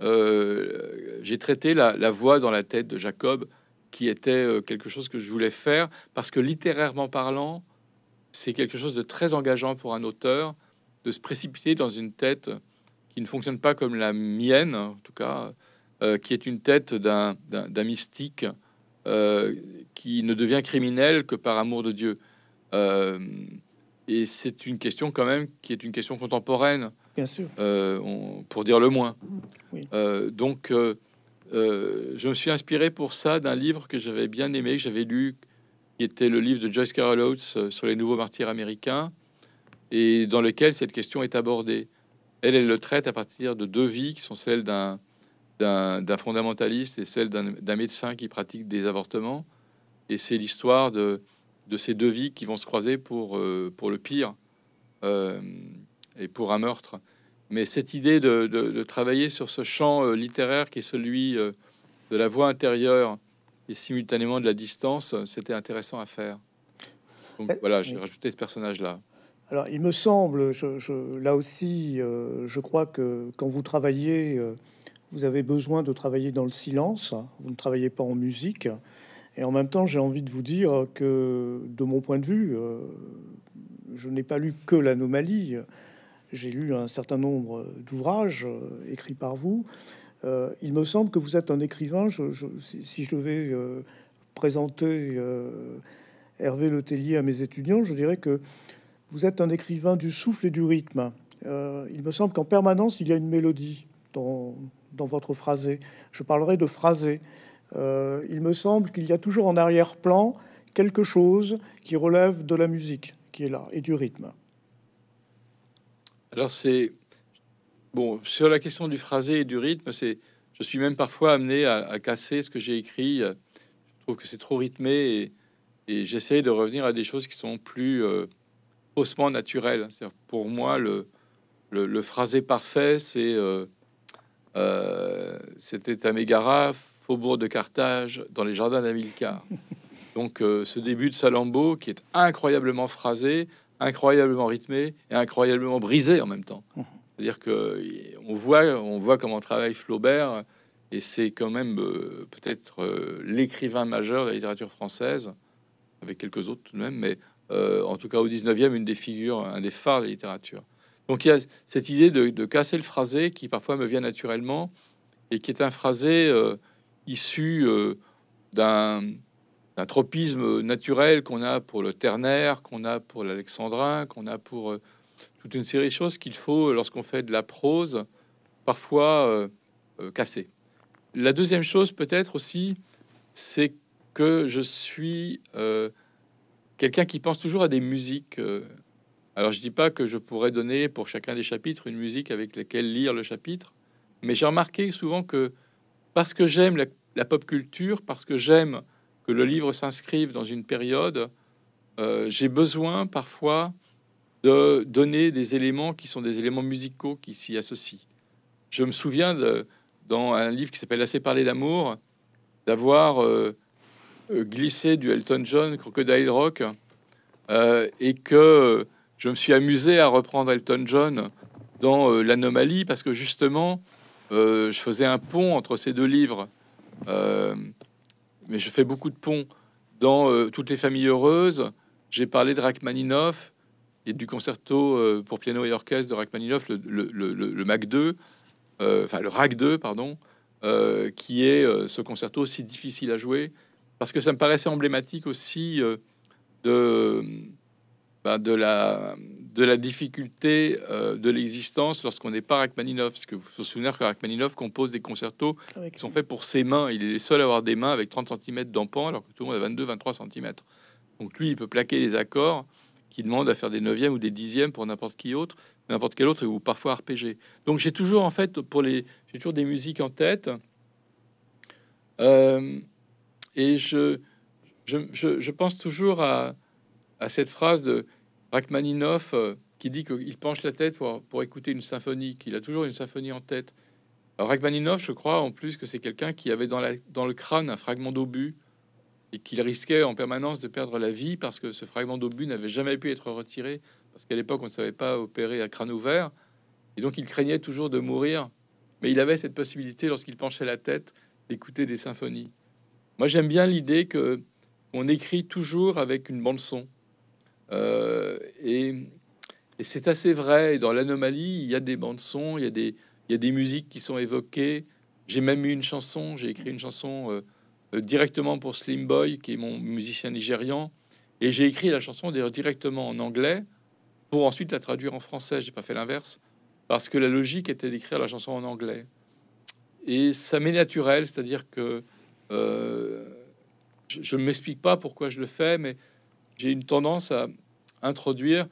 S2: j'ai traité la, la voix dans la tête de Jacob qui était euh, quelque chose que je voulais faire parce que littérairement parlant, c'est quelque chose de très engageant pour un auteur de se précipiter dans une tête qui ne fonctionne pas comme la mienne, en tout cas, euh, qui est une tête d'un mystique euh, qui ne devient criminel que par amour de Dieu. et c'est une question quand même qui est une question contemporaine, bien sûr, pour dire le moins. donc euh, je me suis inspiré pour ça d'un livre que j'avais bien aimé, que j'avais lu, qui était le livre de Joyce Carol Oates euh, sur les nouveaux martyrs américains, et dans lequel cette question est abordée. Elle, elle le traite à partir de deux vies qui sont celles d'un fondamentaliste et celle d'un médecin qui pratique des avortements. Et c'est l'histoire de, ces deux vies qui vont se croiser pour, euh, pour le pire et pour un meurtre. Mais cette idée de, travailler sur ce champ euh, littéraire qui est celui euh, de la voix intérieure et simultanément de la distance, euh, c'était intéressant à faire. Donc eh, voilà, j'ai rajouté ce personnage-là.
S1: Alors il me semble, là aussi, je crois que quand vous travaillez, vous avez besoin de travailler dans le silence, hein. vous ne travaillez pas en musique. Et en même temps, j'ai envie de vous dire que, de mon point de vue, je n'ai pas lu que l'anomalie j'ai lu un certain nombre d'ouvrages euh, écrits par vous. Euh, il me semble que vous êtes un écrivain. Je, si, je devais euh, présenter euh, Hervé Letellier à mes étudiants, je dirais que vous êtes un écrivain du souffle et du rythme. il me semble qu'en permanence, il y a une mélodie dans, dans votre phrasé. Je parlerai de phrasé. il me semble qu'il y a toujours en arrière-plan quelque chose qui relève de la musique qui est là et du rythme.
S2: Alors c'est bon sur la question du phrasé et du rythme, c'est je suis même parfois amené à, casser ce que j'ai écrit. Je trouve que c'est trop rythmé et, et j'essaie de revenir à des choses qui sont plus haussement euh, naturelles. pour moi, le, phrasé parfait, c'est euh, euh, c'était à Mégara, faubourg de Carthage, dans les jardins d'Amilcar. Donc, ce début de Salammbô, qui est incroyablement phrasé, incroyablement rythmé et incroyablement brisé en même temps. Mmh. C'est-à-dire que on voit, on voit comment travaille Flaubert, et c'est quand même euh, peut-être euh, l'écrivain majeur de la littérature française, avec quelques autres tout de même, mais euh, en tout cas au 19e, une des figures, un des phares de la littérature. Donc il y a cette idée de casser le phrasé qui parfois me vient naturellement et qui est un phrasé issu d'un un tropisme naturel qu'on a pour le ternaire, qu'on a pour l'alexandrin, qu'on a pour euh, toute une série de choses qu'il faut, euh, lorsqu'on fait de la prose, parfois euh, casser. La deuxième chose, peut-être aussi, c'est que je suis quelqu'un qui pense toujours à des musiques. Alors je dis pas que je pourrais donner pour chacun des chapitres une musique avec laquelle lire le chapitre, mais j'ai remarqué souvent que parce que j'aime la, pop culture, parce que j'aime que le livre s'inscrive dans une période, euh, j'ai besoin parfois de donner des éléments qui sont des éléments musicaux qui s'y associent. Je me souviens de, dans un livre qui s'appelle Assez parler d'amour, d'avoir euh, euh, glissé du Elton John, Crocodile Rock, et que je me suis amusé à reprendre Elton John dans l'anomalie parce que justement, je faisais un pont entre ces deux livres mais je fais beaucoup de ponts dans euh, Toutes les familles heureuses. J'ai parlé de Rachmaninoff et du concerto euh, pour piano et orchestre de Rachmaninoff, le, le, Mac 2, euh, enfin le Rack 2, pardon, qui est ce concerto si difficile à jouer, parce que ça me paraissait emblématique aussi de, bah, de la de la difficulté euh, de l'existence lorsqu'on n'est pas Rachmaninov. Parce que vous vous souvenez que Rachmaninov compose des concertos ah qui sont faits pour ses mains. Il est le seul à avoir des mains avec 30 cm d'empan, alors que tout le monde a 22-23 cm. Donc lui, il peut plaquer les accords qui demandent à faire des neuvièmes ou des dixièmes pour n'importe qui autre, n'importe quel autre, ou parfois RPG. Donc j'ai toujours, en fait, pour les, j'ai toujours des musiques en tête. Euh, et je je, je, je pense toujours à, à cette phrase de Rachmaninoff euh, qui dit qu'il penche la tête pour, écouter une symphonie, qu'il a toujours une symphonie en tête. Rachmaninoff, je crois en plus que c'est quelqu'un qui avait dans, le crâne un fragment d'obus et qu'il risquait en permanence de perdre la vie parce que ce fragment d'obus n'avait jamais pu être retiré parce qu'à l'époque on ne savait pas opérer à crâne ouvert et donc il craignait toujours de mourir. Mais il avait cette possibilité lorsqu'il penchait la tête d'écouter des symphonies. Moi j'aime bien l'idée qu'on écrit toujours avec une bande son. Euh, et, c'est assez vrai. dans l'anomalie, il y a des bandes son, il y a des, il y a des musiques qui sont évoquées. J'ai même eu une chanson, j'ai écrit une chanson euh, euh, directement pour Slim Boy, qui est mon musicien nigérian, et j'ai écrit la chanson directement en anglais pour ensuite la traduire en français. J'ai pas fait l'inverse parce que la logique était d'écrire la chanson en anglais. Et ça m'est naturel, c'est-à-dire que je ne m'explique pas pourquoi je le fais, mais j'ai une tendance à introduire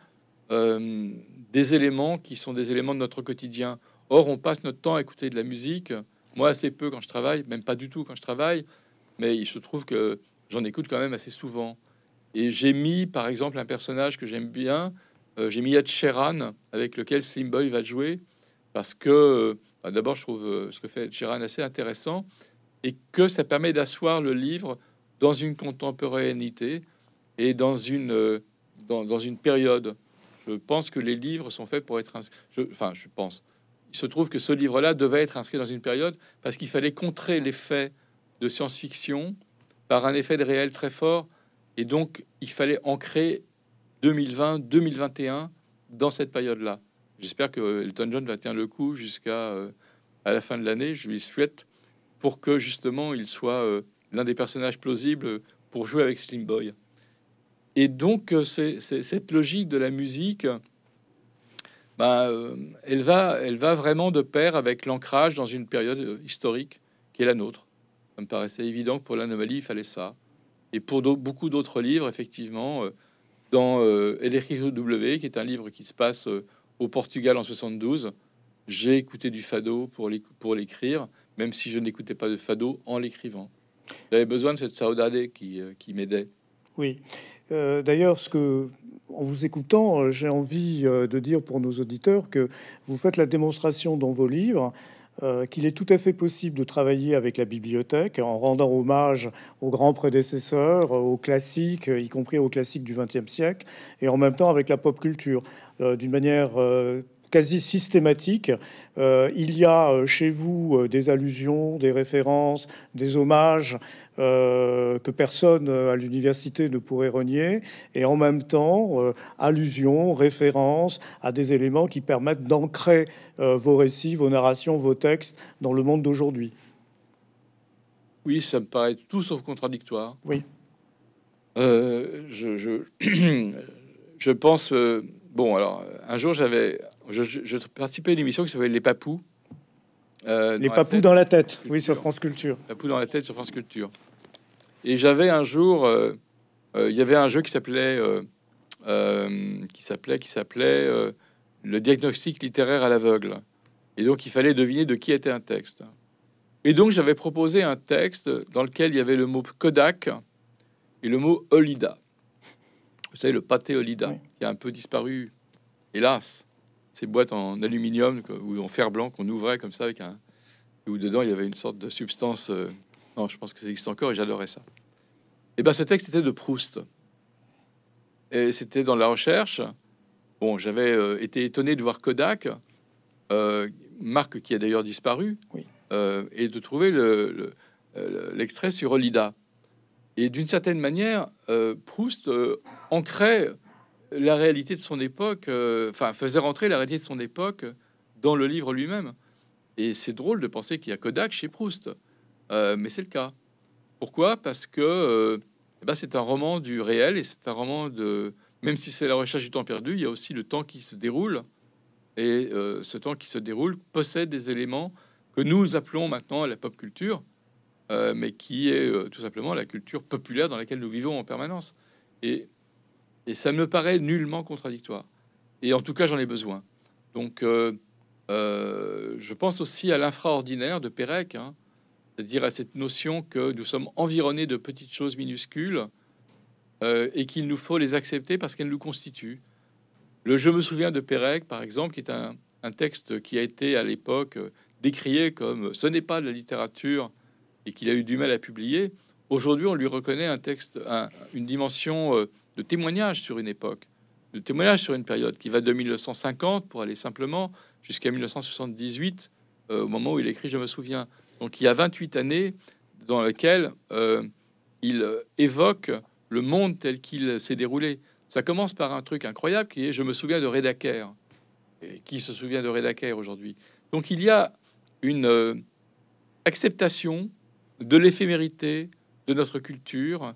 S2: euh, des éléments qui sont des éléments de notre quotidien. Or, on passe notre temps à écouter de la musique. Moi, assez peu quand je travaille, même pas du tout quand je travaille, mais il se trouve que j'en écoute quand même assez souvent. Et j'ai mis, par exemple, un personnage que j'aime bien, euh, j'ai mis Ed Sheeran, avec lequel Slim Boy va jouer, parce que, euh, bah, d'abord, je trouve ce que fait Ed Sheeran assez intéressant, et que ça permet d'asseoir le livre dans une contemporanéité, et dans une, euh, dans, dans, une période. Je pense que les livres sont faits pour être inscrits. enfin, je pense. Il se trouve que ce livre-là devait être inscrit dans une période parce qu'il fallait contrer l'effet de science-fiction par un effet de réel très fort. Et donc, il fallait ancrer 2020-2021 dans cette période-là. J'espère que Elton John va tenir le coup jusqu'à euh, à la fin de l'année. Je lui souhaite pour que justement il soit euh, l'un des personnages plausibles pour jouer avec Slim Boy. Et donc, euh, c'est cette logique de la musique, bah, euh, elle, va, elle va vraiment de pair avec l'ancrage dans une période euh, historique qui est la nôtre. Ça me paraissait évident que pour l'anomalie, il fallait ça. Et pour beaucoup d'autres livres, effectivement, dans euh, W, qui est un livre qui se passe au Portugal en 72, j'ai écouté du fado pour l'écrire, même si je n'écoutais pas de fado en l'écrivant. J'avais besoin de cette saudade qui m'aidait.
S1: Oui. Euh, d'ailleurs, ce que, en vous écoutant, euh, j'ai envie euh, de dire pour nos auditeurs que vous faites la démonstration dans vos livres qu'il est tout à fait possible de travailler avec la bibliothèque en rendant hommage aux grands prédécesseurs, aux classiques, y compris aux classiques du XXe siècle, et en même temps avec la pop culture, d'une manière quasi systématique. Euh, il y a euh, chez vous euh, des allusions, des références, des hommages que personne à l'université ne pourrait renier, et en même temps allusions, références à des éléments qui permettent d'ancrer vos récits, vos narrations, vos textes dans le monde d'aujourd'hui.
S2: Oui, ça me paraît tout sauf contradictoire. Oui. [CLEARS THROAT] je pense bon, alors un jour j'avais je, participais à une émission qui s'appelait Les Papous. Euh, les Papous dans
S1: la tête, oui, sur France Culture.
S2: Papous dans la tête sur France Culture. Et j'avais un jour, euh, euh, il y avait un jeu qui s'appelait, qui s'appelait, qui s'appelait le diagnostic littéraire à l'aveugle. Et donc il fallait deviner de qui était un texte. Et donc j'avais proposé un texte dans lequel il y avait le mot Kodak et le mot Olida. Vous savez, le pâté Olida, qui a un peu disparu, hélas ces boîtes en aluminium ou en fer blanc qu'on ouvrait comme ça avec un où dedans il y avait une sorte de substance. Euh, non, je pense que ça existe encore et j'adorais ça. Et eh ben ce texte était de Proust. Et c'était dans la recherche. Bon, j'avais euh, été étonné de voir Kodak, euh, marque qui a d'ailleurs disparu, et de trouver le, l'extrait sur Olida. Et d'une certaine manière, Proust ancrait la réalité de son époque, euh, enfin, faisait rentrer la réalité de son époque dans le livre lui-même. Et c'est drôle de penser qu'il y a Kodak chez Proust, euh, mais c'est le cas. Pourquoi Parce que euh, eh ben, c'est un roman du réel et c'est un roman de, même si c'est la recherche du temps perdu, il y a aussi le temps qui se déroule. Et ce temps qui se déroule possède des éléments que nous appelons maintenant la pop culture, mais qui est tout simplement la culture populaire dans laquelle nous vivons en permanence. Et et ça me paraît nullement contradictoire. Et en tout cas, j'en ai besoin. Donc, euh, euh, je pense aussi à l'infraordinaire de Pérec, hein, c'est-à-dire à cette notion que nous sommes environnés de petites choses minuscules euh, et qu'il nous faut les accepter parce qu'elles nous constituent. Le Je me souviens de Pérec, par exemple, qui est un, texte qui a été à l'époque décrié comme ce n'est pas de la littérature et qu'il a eu du mal à publier. Aujourd'hui, on lui reconnaît un texte, une dimension de témoignages sur une époque, de témoignages sur une période qui va de 1950 pour aller simplement jusqu'à 1978, euh, au moment où il écrit Je me souviens. Donc il y a 28 années dans lesquelles euh, il euh, évoque le monde tel qu'il s'est déroulé. Ça commence par un truc incroyable qui est Je me souviens de Redaker. qui se souvient de Redaker aujourd'hui Donc il y a une acceptation de l'éphémérité de notre culture,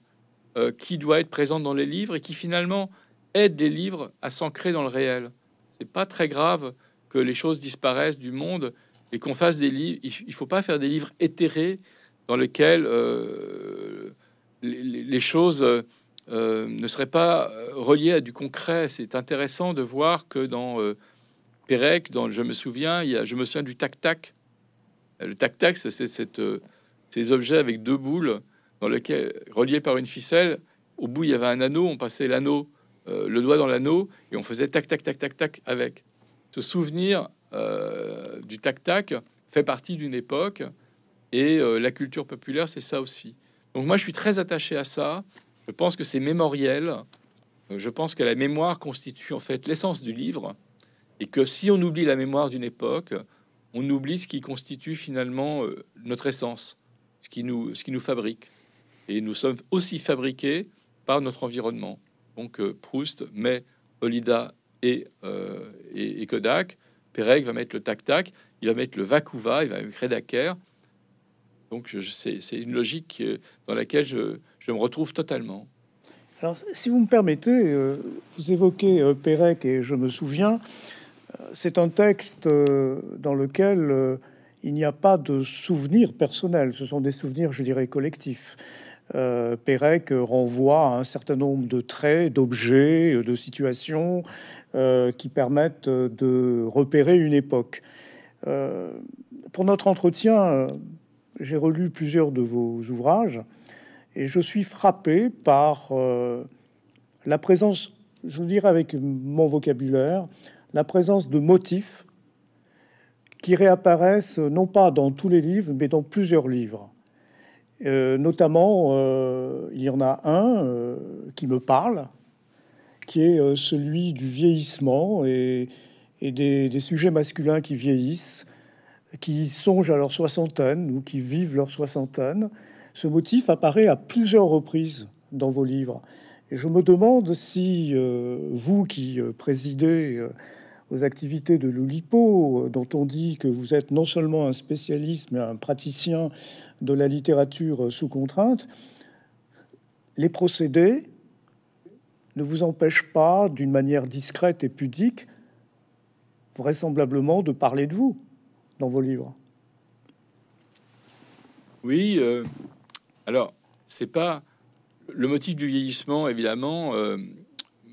S2: euh, qui doit être présente dans les livres et qui finalement aide les livres à s'ancrer dans le réel. C'est pas très grave que les choses disparaissent du monde et qu'on fasse des livres. Il faut pas faire des livres éthérés dans lesquels euh, les, choses euh, ne seraient pas reliées à du concret. C'est intéressant de voir que dans Pérec, dans Je me souviens, il y a, je me souviens du tac-tac. Le tac-tac, c'est ces objets avec deux boules dans lequel, relié par une ficelle, au bout il y avait un anneau, on passait l'anneau, euh, le doigt dans l'anneau, et on faisait tac, tac, tac, tac, tac avec. Ce souvenir euh, du tac, tac fait partie d'une époque, et euh, la culture populaire, c'est ça aussi. Donc moi, je suis très attaché à ça. Je pense que c'est mémoriel. Je pense que la mémoire constitue en fait l'essence du livre, et que si on oublie la mémoire d'une époque, on oublie ce qui constitue finalement notre essence, ce qui nous, ce qui nous fabrique. Et nous sommes aussi fabriqués par notre environnement. Donc euh, Proust met Olida euh, et, Kodak. Pérec va mettre le tac-tac. Il va mettre le Vakuva. Il va mettre Redaker. Donc c'est une logique euh, dans laquelle je, me retrouve totalement.
S1: Alors si vous me permettez, vous évoquez Pérec et je me souviens, c'est un texte dans lequel il n'y a pas de souvenirs personnels, ce sont des souvenirs, je dirais, collectifs. Perec euh, Pérec renvoie à un certain nombre de traits, d'objets, euh, de situations euh, qui permettent de repérer une époque. pour notre entretien, j'ai relu plusieurs de vos ouvrages et je suis frappé par la présence, je vous dirais avec mon vocabulaire, la présence de motifs qui réapparaissent non pas dans tous les livres, mais dans plusieurs livres. Euh, notamment, euh, il y en a un euh, qui me parle, qui est celui du vieillissement et, des, sujets masculins qui vieillissent, qui songent à leur soixantaine ou qui vivent leur soixantaine. Ce motif apparaît à plusieurs reprises dans vos livres. Et je me demande si vous qui présidez aux activités de l'Oulipo, euh, dont on dit que vous êtes non seulement un spécialiste, mais un praticien de la littérature euh, sous contrainte, les procédés ne vous empêchent pas, d'une manière discrète et pudique, vraisemblablement de parler de vous dans vos livres.
S2: Oui, euh, alors, c'est pas le motif du vieillissement, évidemment,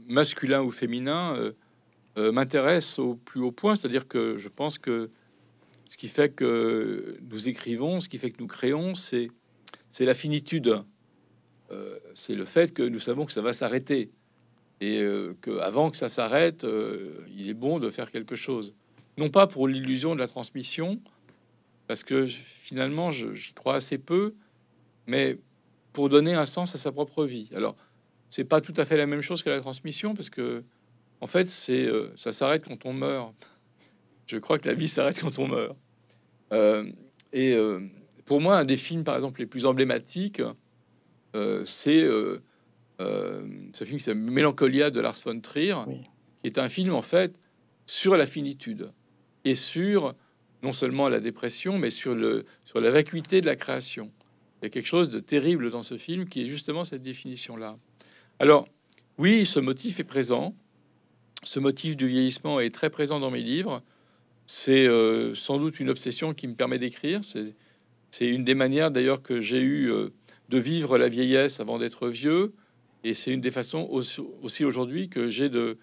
S2: masculin ou féminin. Euh, m'intéresse au plus haut point, c'est-à-dire que je pense que ce qui fait que nous écrivons, ce qui fait que nous créons, c'est c'est la finitude, euh, c'est le fait que nous savons que ça va s'arrêter et qu'avant euh, que avant que ça s'arrête, il est bon de faire quelque chose, non pas pour l'illusion de la transmission, parce que finalement j'y crois assez peu, mais pour donner un sens à sa propre vie. Alors c'est pas tout à fait la même chose que la transmission, parce que en fait, c'est euh, ça s'arrête quand on meurt. Je crois que la vie s'arrête quand on meurt. Euh, et euh, pour moi, un des films, par exemple, les plus emblématiques, c'est ce film qui s'appelle Mélancolia de Lars von Trier, qui est un film en fait sur la finitude et sur non seulement la dépression, mais sur le sur la vacuité de la création. Il y a quelque chose de terrible dans ce film qui est justement cette définition-là. Alors, oui, ce motif est présent ce motif du vieillissement est très présent dans mes livres. C'est euh, sans doute une obsession qui me permet d'écrire. C'est une des manières d'ailleurs que j'ai eu euh, de vivre la vieillesse avant d'être vieux. Et c'est une des façons aussi, aujourd'hui que j'ai de,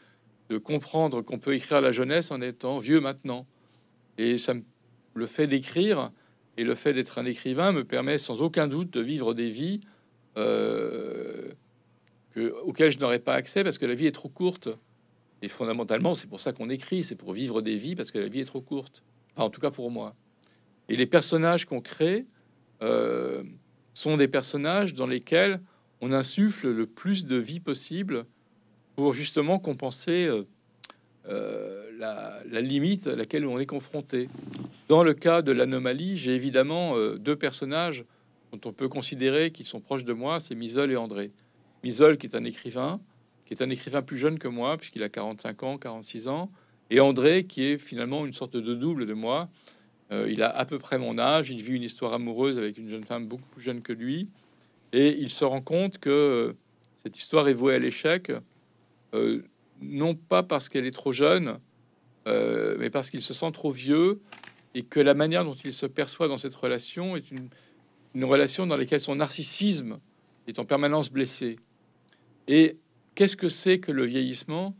S2: de, comprendre qu'on peut écrire la jeunesse en étant vieux maintenant. Et ça le fait d'écrire et le fait d'être un écrivain me permet sans aucun doute de vivre des vies euh, auxquelles je n'aurais pas accès parce que la vie est trop courte. Et fondamentalement, c'est pour ça qu'on écrit, c'est pour vivre des vies, parce que la vie est trop courte. en tout cas pour moi. Et les personnages qu'on crée euh, sont des personnages dans lesquels on insuffle le plus de vie possible pour justement compenser euh, euh, la, la, limite à laquelle on est confronté. Dans le cas de l'anomalie, j'ai évidemment deux personnages dont on peut considérer qu'ils sont proches de moi, c'est Misol et André. Misol qui est un écrivain, qui est un écrivain plus jeune que moi, puisqu'il a 45 ans, 46 ans, et André, qui est finalement une sorte de double de moi. Euh, il a à peu près mon âge, il vit une histoire amoureuse avec une jeune femme beaucoup plus jeune que lui, et il se rend compte que euh, cette histoire est vouée à l'échec, euh, non pas parce qu'elle est trop jeune, mais parce qu'il se sent trop vieux, et que la manière dont il se perçoit dans cette relation est une, une relation dans laquelle son narcissisme est en permanence blessé. Et Qu'est-ce que c'est que le vieillissement,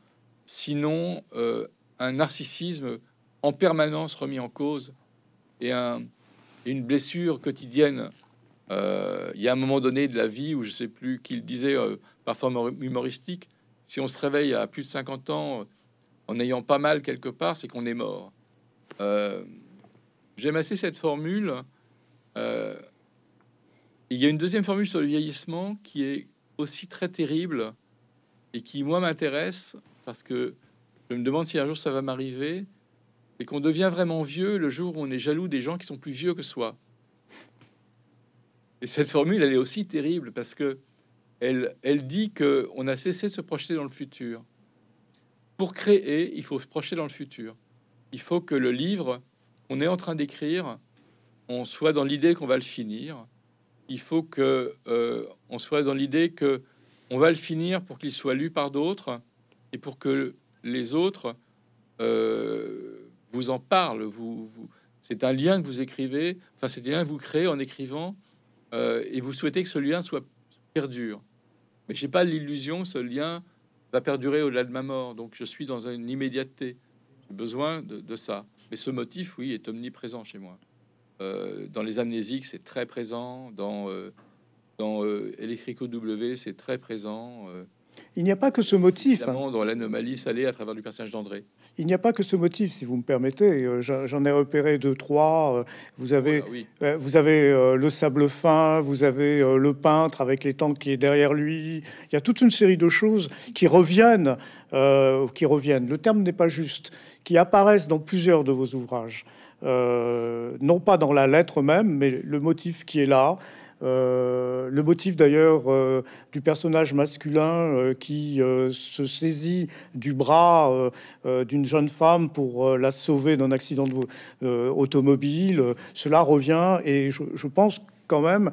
S2: sinon euh, un narcissisme en permanence remis en cause et, une blessure quotidienne euh, Il y a un moment donné de la vie où je sais plus qu'il disait, euh, parfois humoristique, si on se réveille à plus de 50 ans en ayant pas mal quelque part, c'est qu'on est mort. J'aime assez cette formule. il y a une deuxième formule sur le vieillissement qui est aussi très terrible et qui, moi, m'intéresse parce que je me demande si un jour ça va m'arriver, et qu'on devient vraiment vieux le jour où on est jaloux des gens qui sont plus vieux que soi. Et cette formule, elle est aussi terrible parce que elle, elle dit que on a cessé de se projeter dans le futur. Pour créer, il faut se projeter dans le futur. Il faut que le livre, on est en train d'écrire, on soit dans l'idée qu'on va le finir. Il faut que euh, on soit dans l'idée que on va le finir pour qu'il soit lu par d'autres et pour que les autres euh, vous en parlent. Vous, c'est un lien que vous écrivez, enfin c'est un lien que vous créez en écrivant euh, et vous souhaitez que ce lien soit perdure. Mais je n'ai pas l'illusion ce lien va perdurer au-delà de ma mort. Donc je suis dans une immédiateté. J'ai besoin de, ça. Mais ce motif, oui, est omniprésent chez moi. Euh, dans les amnésiques, c'est très présent. Dans dans euh, W, c'est très présent. Euh, il n'y a pas que ce motif. Hein. Dans l'anomalie salée à travers du personnage d'André.
S1: Il n'y a pas que ce motif, si vous me permettez. Euh, j'en ai repéré deux, trois. Euh, vous avez, vous avez le sable fin, vous avez le peintre avec les tanks qui est derrière lui. Il y a toute une série de choses qui reviennent, qui reviennent. Le terme n'est pas juste, qui apparaissent dans plusieurs de vos ouvrages. non pas dans la lettre même, mais le motif qui est là, euh, le motif d'ailleurs euh, du personnage masculin euh, qui se saisit du bras d'une jeune femme pour la sauver d'un accident de, automobile, cela revient et je, pense quand même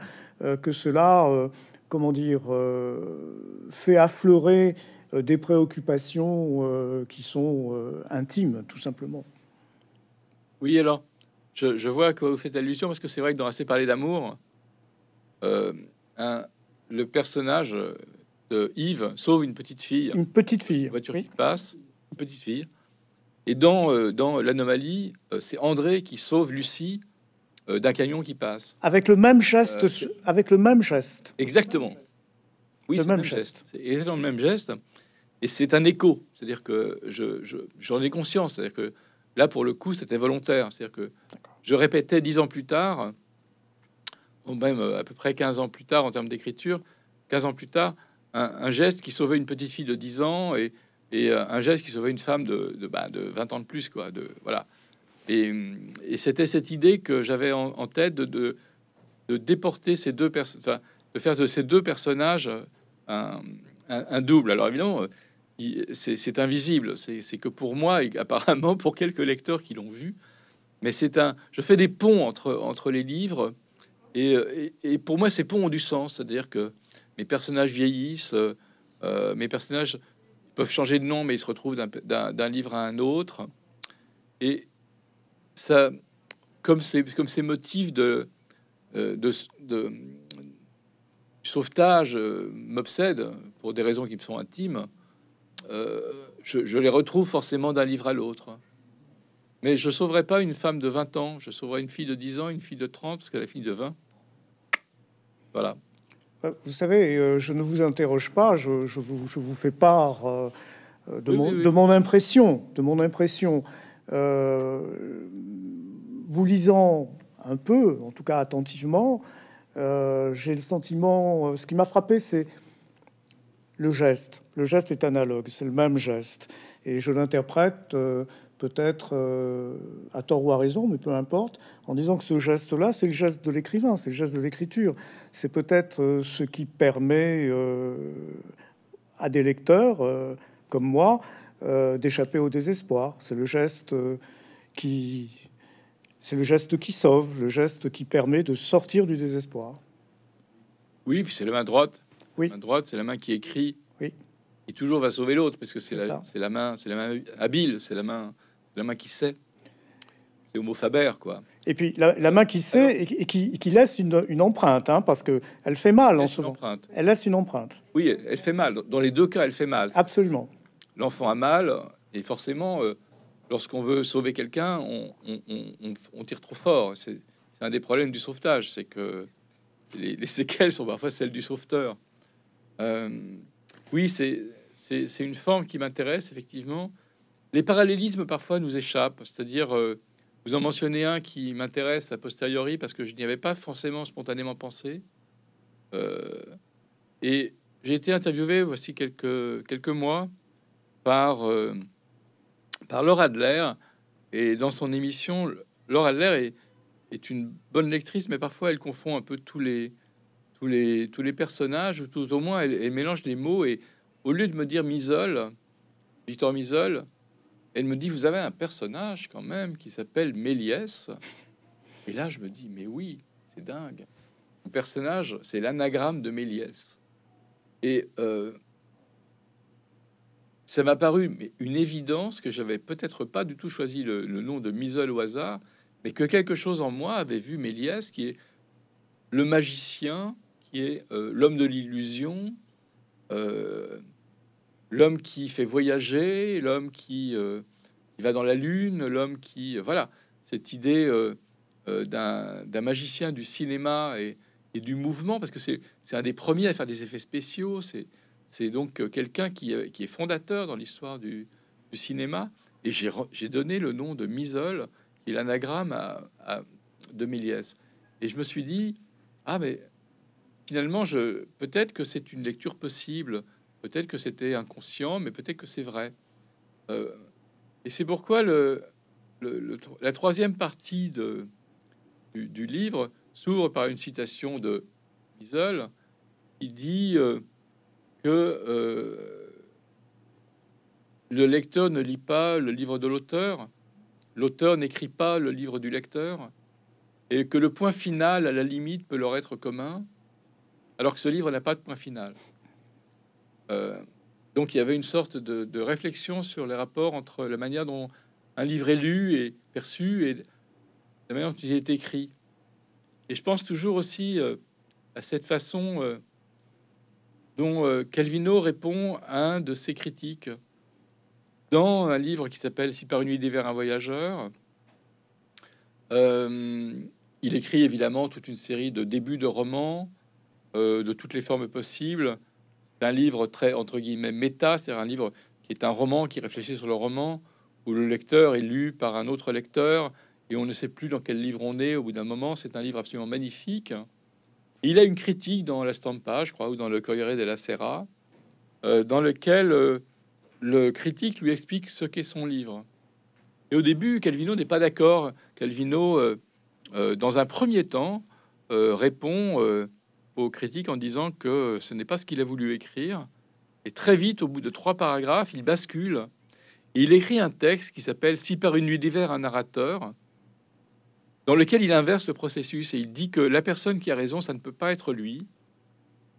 S1: que cela, comment dire, fait affleurer des préoccupations qui sont intimes, tout simplement.
S2: Oui, alors, je, je, vois que vous faites allusion parce que c'est vrai que dans Assez parler d'amour, euh, le personnage de Yves sauve une petite fille. Une
S1: petite fille. Une voiture qui
S2: passe, une petite fille. Et dans, euh, dans l'anomalie, euh, c'est André qui sauve Lucie d'un camion qui passe. Avec le même geste.
S1: avec le même geste.
S2: Exactement. Oui, le même, geste. C'est exactement le même geste. Et c'est un écho. C'est-à-dire que je, j'en ai conscience. C'est-à-dire que là, pour le coup, c'était volontaire. C'est-à-dire que je répétais dix ans plus tard ou même euh, à peu près 15 ans plus tard en termes d'écriture, 15 ans plus tard, un, geste qui sauvait une petite fille de 10 ans et, euh, un geste qui sauvait une femme de, de, 20 bah, ans de plus, quoi. De, voilà. Et, c'était cette idée que j'avais en, tête de, de, déporter ces deux personnes, de faire de ces deux personnages euh, un, double. Alors évidemment, c'est invisible, c'est que pour moi, et [LAUGHS] apparemment pour quelques lecteurs qui l'ont vu, mais c'est un. Je fais des ponts entre, entre les livres. Euh, et, pour moi, ces ponts ont du sens, c'est-à-dire que mes personnages vieillissent, euh, euh, mes personnages peuvent changer de nom, mais ils se retrouvent d'un livre à un autre. Et ça, comme ces, comme ces motifs de, de, sauvetage m'obsèdent pour des raisons qui me sont intimes, je les retrouve forcément d'un livre à l'autre. Mais je sauverai pas une femme de 20 ans, je sauverai une fille de 10 ans, une fille de 30, parce qu'elle la fille de 20. Voilà.
S1: Euh, vous savez, euh, je ne vous interroge pas, je, vous, fais part euh, de, mon, impression. De mon impression. vous lisant un peu, en tout cas attentivement, j'ai le sentiment. Ce qui m'a frappé, c'est le geste. Le geste est analogue, c'est le même geste. Et je l'interprète peut-être euh, à tort ou à raison, mais peu importe, en disant que ce geste-là, c'est le geste de l'écrivain, c'est le geste de l'écriture. C'est peut-être euh, ce qui permet euh, à des lecteurs comme moi d'échapper au désespoir. C'est le geste qui... C'est le geste qui sauve, le geste qui permet de sortir du désespoir.
S2: Oui, puis c'est la main droite. Oui. La main droite, c'est la main qui écrit. Oui. Et toujours va sauver l'autre, parce que c'est la, main, c'est la main habile, c'est la main la main qui sait. C'est Homo Faber, quoi.
S1: Et puis la, main qui sait et, qui, laisse une, empreinte, hein, parce que elle fait mal en ce moment. Empreinte. Elle laisse une empreinte.
S2: Oui, elle, fait mal. Dans les deux cas, elle fait mal. Absolument. L'enfant a mal, et forcément, euh, lorsqu'on veut sauver quelqu'un, on, tire trop fort. C'est un des problèmes du sauvetage, c'est que les, séquelles sont parfois celles du sauveteur. Euh, oui, c'est une forme qui m'intéresse, effectivement. Les parallélismes parfois nous échappent, c'est-à-dire euh, vous en mentionnez un qui m'intéresse a posteriori parce que je n'y avais pas forcément spontanément pensé. Euh, et j'ai été interviewé voici quelques, quelques mois par, euh, par Laura Adler. Et dans son émission, Laura Adler est, est, une bonne lectrice, mais parfois elle confond un peu tous les, tous les, tous les personnages, ou tout au moins elle, mélange les mots. Et au lieu de me dire misole Victor Misole, elle me dit, vous avez un personnage quand même qui s'appelle Méliès. Et là, je me dis, mais oui, c'est dingue. personnage, c'est l'anagramme de Méliès. Et euh, ça m'a paru mais une évidence que j'avais peut-être pas du tout choisi le, nom de Misol au hasard, mais que quelque chose en moi avait vu Méliès, qui est le magicien, qui est euh, l'homme de l'illusion, euh, l'homme qui fait voyager, l'homme euh, qui, va dans la lune, l'homme qui, euh, voilà, cette idée euh, d'un magicien du cinéma et, du mouvement, parce que c'est un des premiers à faire des effets spéciaux, c'est donc quelqu'un qui, qui, est fondateur dans l'histoire du, cinéma, et j'ai donné le nom de Misol, qui est l'anagramme à, à, de Et je me suis dit, ah mais finalement, peut-être que c'est une lecture possible Peut-être que c'était inconscient, mais peut-être que c'est vrai. Euh, et c'est pourquoi la troisième partie du, livre s'ouvre par une citation de Wiesel Il dit euh, que euh, le lecteur ne lit pas le livre de l'auteur, l'auteur n'écrit pas le livre du lecteur, et que le point final, à la limite, peut leur être commun, alors que ce livre n'a pas de point final. Euh, donc il y avait une sorte de, réflexion sur les rapports entre la manière dont un livre est lu et perçu et la manière dont il est écrit. Et je pense toujours aussi euh, à cette façon euh, dont Calvino répond à un de ses critiques dans un livre qui s'appelle Si par une nuit vers un voyageur. il écrit évidemment toute une série de débuts de romans de toutes les formes possibles d'un livre très, entre guillemets, méta, cest un livre qui est un roman qui réfléchit sur le roman, où le lecteur est lu par un autre lecteur, et on ne sait plus dans quel livre on est au bout d'un moment. C'est un livre absolument magnifique. il a une critique dans la Stampa, je crois, ou dans le Corriere della Sera, euh, dans lequel euh, le critique lui explique ce qu'est son livre. Et au début, Calvino n'est pas d'accord. Calvino, euh, dans un premier temps, répond aux critiques en disant que ce n'est pas ce qu'il a voulu écrire. Et très vite, au bout de trois paragraphes, il bascule. Et il écrit un texte qui s'appelle Si par une nuit d'hiver un narrateur, dans lequel il inverse le processus et il dit que la personne qui a raison, ça ne peut pas être lui,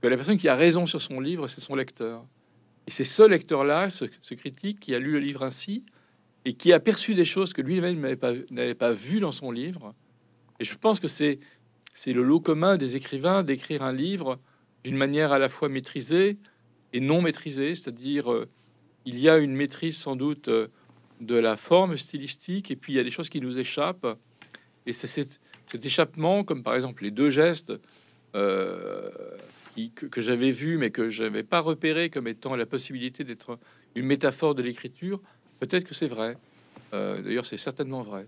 S2: que la personne qui a raison sur son livre, c'est son lecteur. Et c'est ce lecteur-là, ce, critique, qui a lu le livre ainsi et qui a perçu des choses que lui-même n'avait pas, pas vues dans son livre. Et je pense que c'est c'est le lot commun des écrivains d'écrire un livre d'une manière à la fois maîtrisée et non maîtrisée, c'est-à-dire euh, il y a une maîtrise sans doute euh, de la forme stylistique et puis il y a des choses qui nous échappent et c'est cet, échappement, comme par exemple les deux gestes euh, que, que j'avais vus mais que je n'avais pas repéré comme étant la possibilité d'être une métaphore de l'écriture, peut-être que c'est vrai. D'ailleurs, c'est certainement vrai.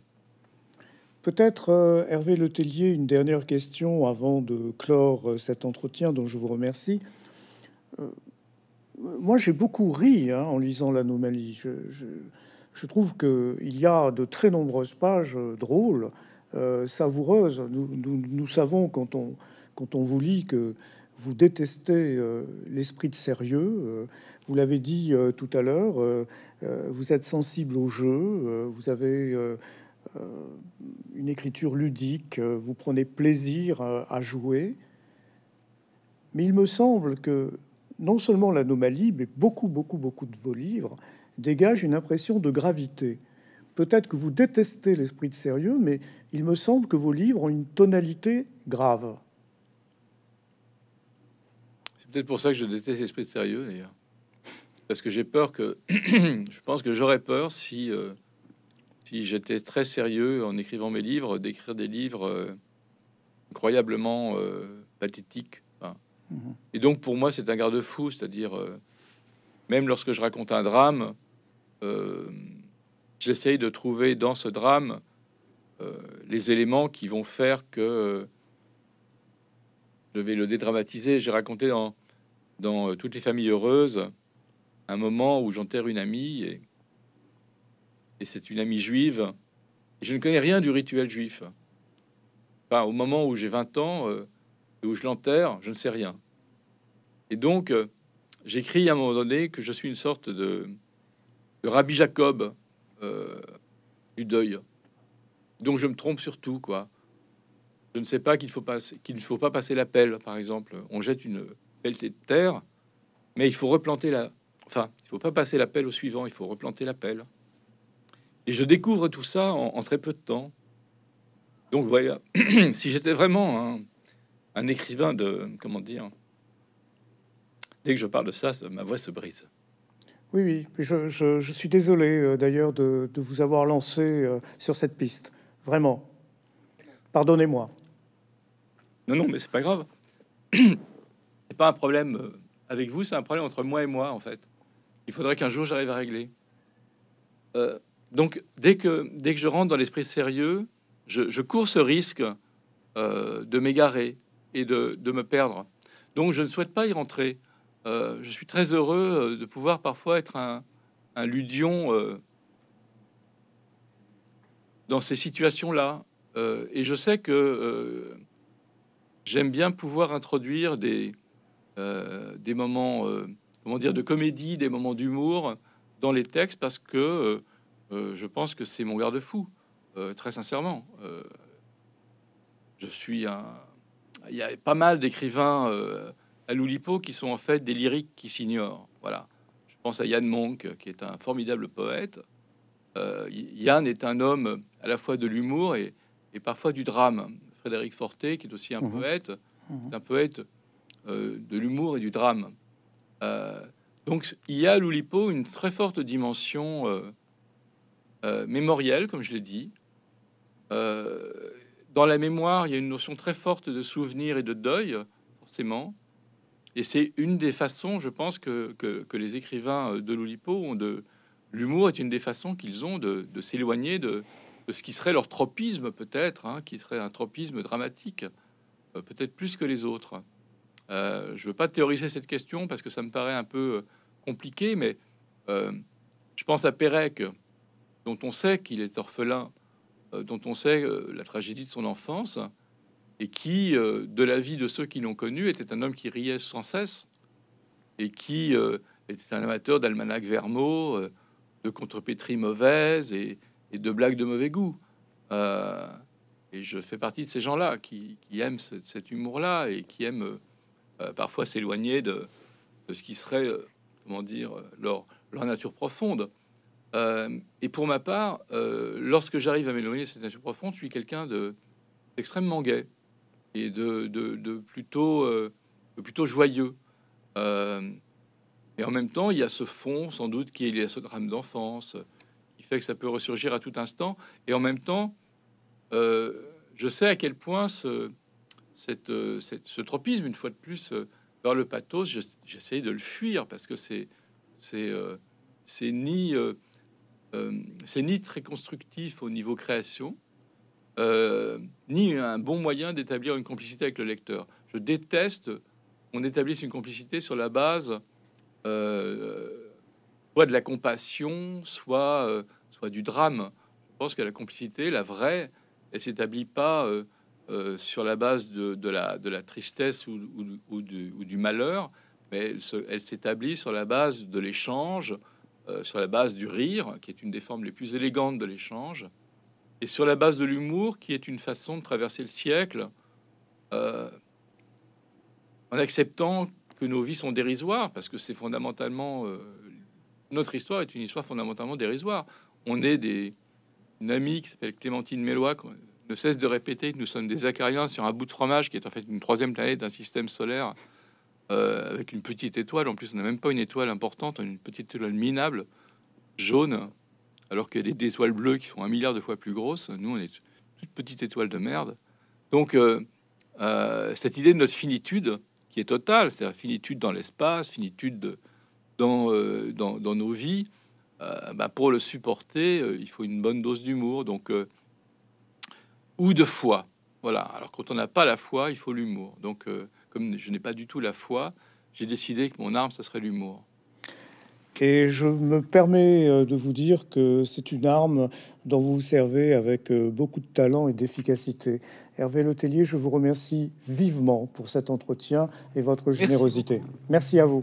S1: Peut-être, euh, Hervé Letellier, une dernière question avant de clore euh, cet entretien dont je vous remercie. Euh, moi, j'ai beaucoup ri hein, en lisant l'anomalie. Je, je, je, trouve qu'il y a de très nombreuses pages drôles, savoureuses. Nous, savons quand on, quand on vous lit que vous détestez l'esprit de sérieux. vous l'avez dit tout à l'heure, vous êtes sensible au jeu, vous avez euh, une écriture ludique, euh, vous prenez plaisir euh, à jouer. Mais il me semble que non seulement l'anomalie, mais beaucoup, beaucoup, beaucoup de vos livres dégagent une impression de gravité. Peut-être que vous détestez l'esprit de sérieux, mais il me semble que vos livres ont une tonalité grave.
S2: C'est peut-être pour ça que je déteste l'esprit de sérieux, d'ailleurs. Parce que j'ai peur que... [CLEARS THROAT] je pense que j'aurais peur si si j'étais très sérieux en écrivant mes livres, d'écrire des livres euh, incroyablement euh, pathétiques. Hein. Mhm. Et donc pour moi, c'est un garde-fou, c'est-à-dire euh, même lorsque je raconte un drame, j'essaye de trouver dans ce drame les éléments qui vont faire que je vais le dédramatiser. J'ai raconté dans, dans toutes les familles heureuses un moment où j'enterre une amie et et c'est une amie juive. je ne connais rien du rituel juif. Enfin, au moment où j'ai 20 ans euh, et où je l'enterre, je ne sais rien. Et donc, euh, j'écris à un moment donné que je suis une sorte de, Rabbi Jacob euh, du deuil. Donc, je me trompe sur tout, quoi. Je ne sais pas qu'il faut ne faut pas passer la pelle, par exemple. On jette une pelletée de terre, mais il faut replanter la. Enfin, il faut pas passer la pelle au suivant. Il faut replanter la pelle. Et je découvre tout ça en, très peu de temps. Donc voilà, [CLEARS THROAT] si j'étais vraiment un, écrivain de, comment dire, dès que je parle de ça, ma voix se brise.
S1: Oui, oui, je, je, suis désolé euh, d'ailleurs de, de, vous avoir lancé euh, sur cette piste, vraiment. Pardonnez-moi.
S2: Non, non, mais c'est pas grave. [CLEARS THROAT] c'est pas un problème euh, avec vous, c'est un problème entre moi et moi en fait. Il faudrait qu'un jour j'arrive à régler. Euh, donc, dès que, dès que je rentre dans l'esprit sérieux, je, cours ce risque euh, de m'égarer et de, de, me perdre. Donc, je ne souhaite pas y rentrer. Euh, je suis très heureux euh, de pouvoir parfois être un, un ludion dans ces situations-là. et je sais que j'aime bien pouvoir introduire des, des moments, comment dire, de comédie, des moments d'humour dans les textes parce que euh, je pense que c'est mon garde-fou, euh, très sincèrement. Euh, je suis un. Il y a pas mal d'écrivains à Loulipo qui sont en fait des lyriques qui s'ignorent. Voilà. Je pense à Yann Monk, qui est un formidable poète. Yann est un homme à la fois de l'humour et, parfois du drame. Frédéric Forté, qui est aussi un mmh. poète, mmh. est un poète de l'humour et du drame. donc il y a à Loulipo une très forte dimension euh, mémoriel, comme je l'ai dit. Euh, dans la mémoire, il y a une notion très forte de souvenir et de deuil, forcément. Et c'est une des façons, je pense, que, que, les écrivains de l'Oulipo ont de... L'humour est une des façons qu'ils ont de, s'éloigner de, ce qui serait leur tropisme, peut-être, hein, qui serait un tropisme dramatique, euh, peut-être plus que les autres. je ne veux pas théoriser cette question parce que ça me paraît un peu compliqué, mais je pense à Pérec, dont on sait qu'il est orphelin, euh, dont on sait euh, la tragédie de son enfance, et qui, euh, de la vie de ceux qui l'ont connu, était un homme qui riait sans cesse, et qui était un amateur d'almanach vermeaux, de contrepétries mauvaises et, de blagues de mauvais goût. et je fais partie de ces gens-là qui, aiment cet humour-là et qui aiment parfois s'éloigner de, ce qui serait, comment dire, leur nature profonde. Euh, et pour ma part, euh, lorsque j'arrive à m'éloigner de cette nature profonde, je suis quelqu'un d'extrêmement de, gai et de, plutôt, euh, plutôt joyeux. et en même temps, il y a ce fond, sans doute, qui est lié à ce drame d'enfance, qui fait que ça peut ressurgir à tout instant. Et en même temps, je sais à quel point ce, cette, tropisme, une fois de plus, vers le pathos, j'essaie de le fuir parce que c'est c'est ni euh, c'est ni très constructif au niveau création, euh, ni un bon moyen d'établir une complicité avec le lecteur. Je déteste qu'on établisse une complicité sur la base euh, soit de la compassion, soit, soit du drame. Je pense que la complicité, la vraie, elle s'établit pas sur la base de, de, la, de la tristesse ou, ou du, malheur, mais elle s'établit sur la base de l'échange, euh, sur la base du rire, qui est une des formes les plus élégantes de l'échange, et sur la base de l'humour, qui est une façon de traverser le siècle euh, en acceptant que nos vies sont dérisoires, parce que c'est fondamentalement euh, notre histoire est une histoire fondamentalement dérisoire. On est des une amie qui s'appelle Clémentine Mélois qui ne cesse de répéter que nous sommes des acariens sur un bout de fromage qui est en fait une troisième planète d'un système solaire euh, avec une petite étoile. En plus, on n'a même pas une étoile importante, une petite étoile minable, jaune, alors qu'il y a des étoiles bleues qui sont un milliard de fois plus grosses. Nous, on est toute petite étoile de merde. Donc, euh, euh, cette idée de notre finitude, qui est totale, c'est-à-dire finitude dans l'espace, finitude dans, dans, dans, nos vies, bah, pour le supporter, il faut une bonne dose d'humour. Donc, ou de foi. Voilà. Alors, quand on n'a pas la foi, il faut l'humour. Donc, comme je n'ai pas du tout la foi, j'ai décidé que mon arme, ce serait l'humour. Et je
S1: me permets euh, de vous dire que c'est une arme dont vous vous servez avec euh, beaucoup de talent et d'efficacité. Hervé Letellier, je vous remercie vivement pour cet entretien et votre générosité. Merci à vous.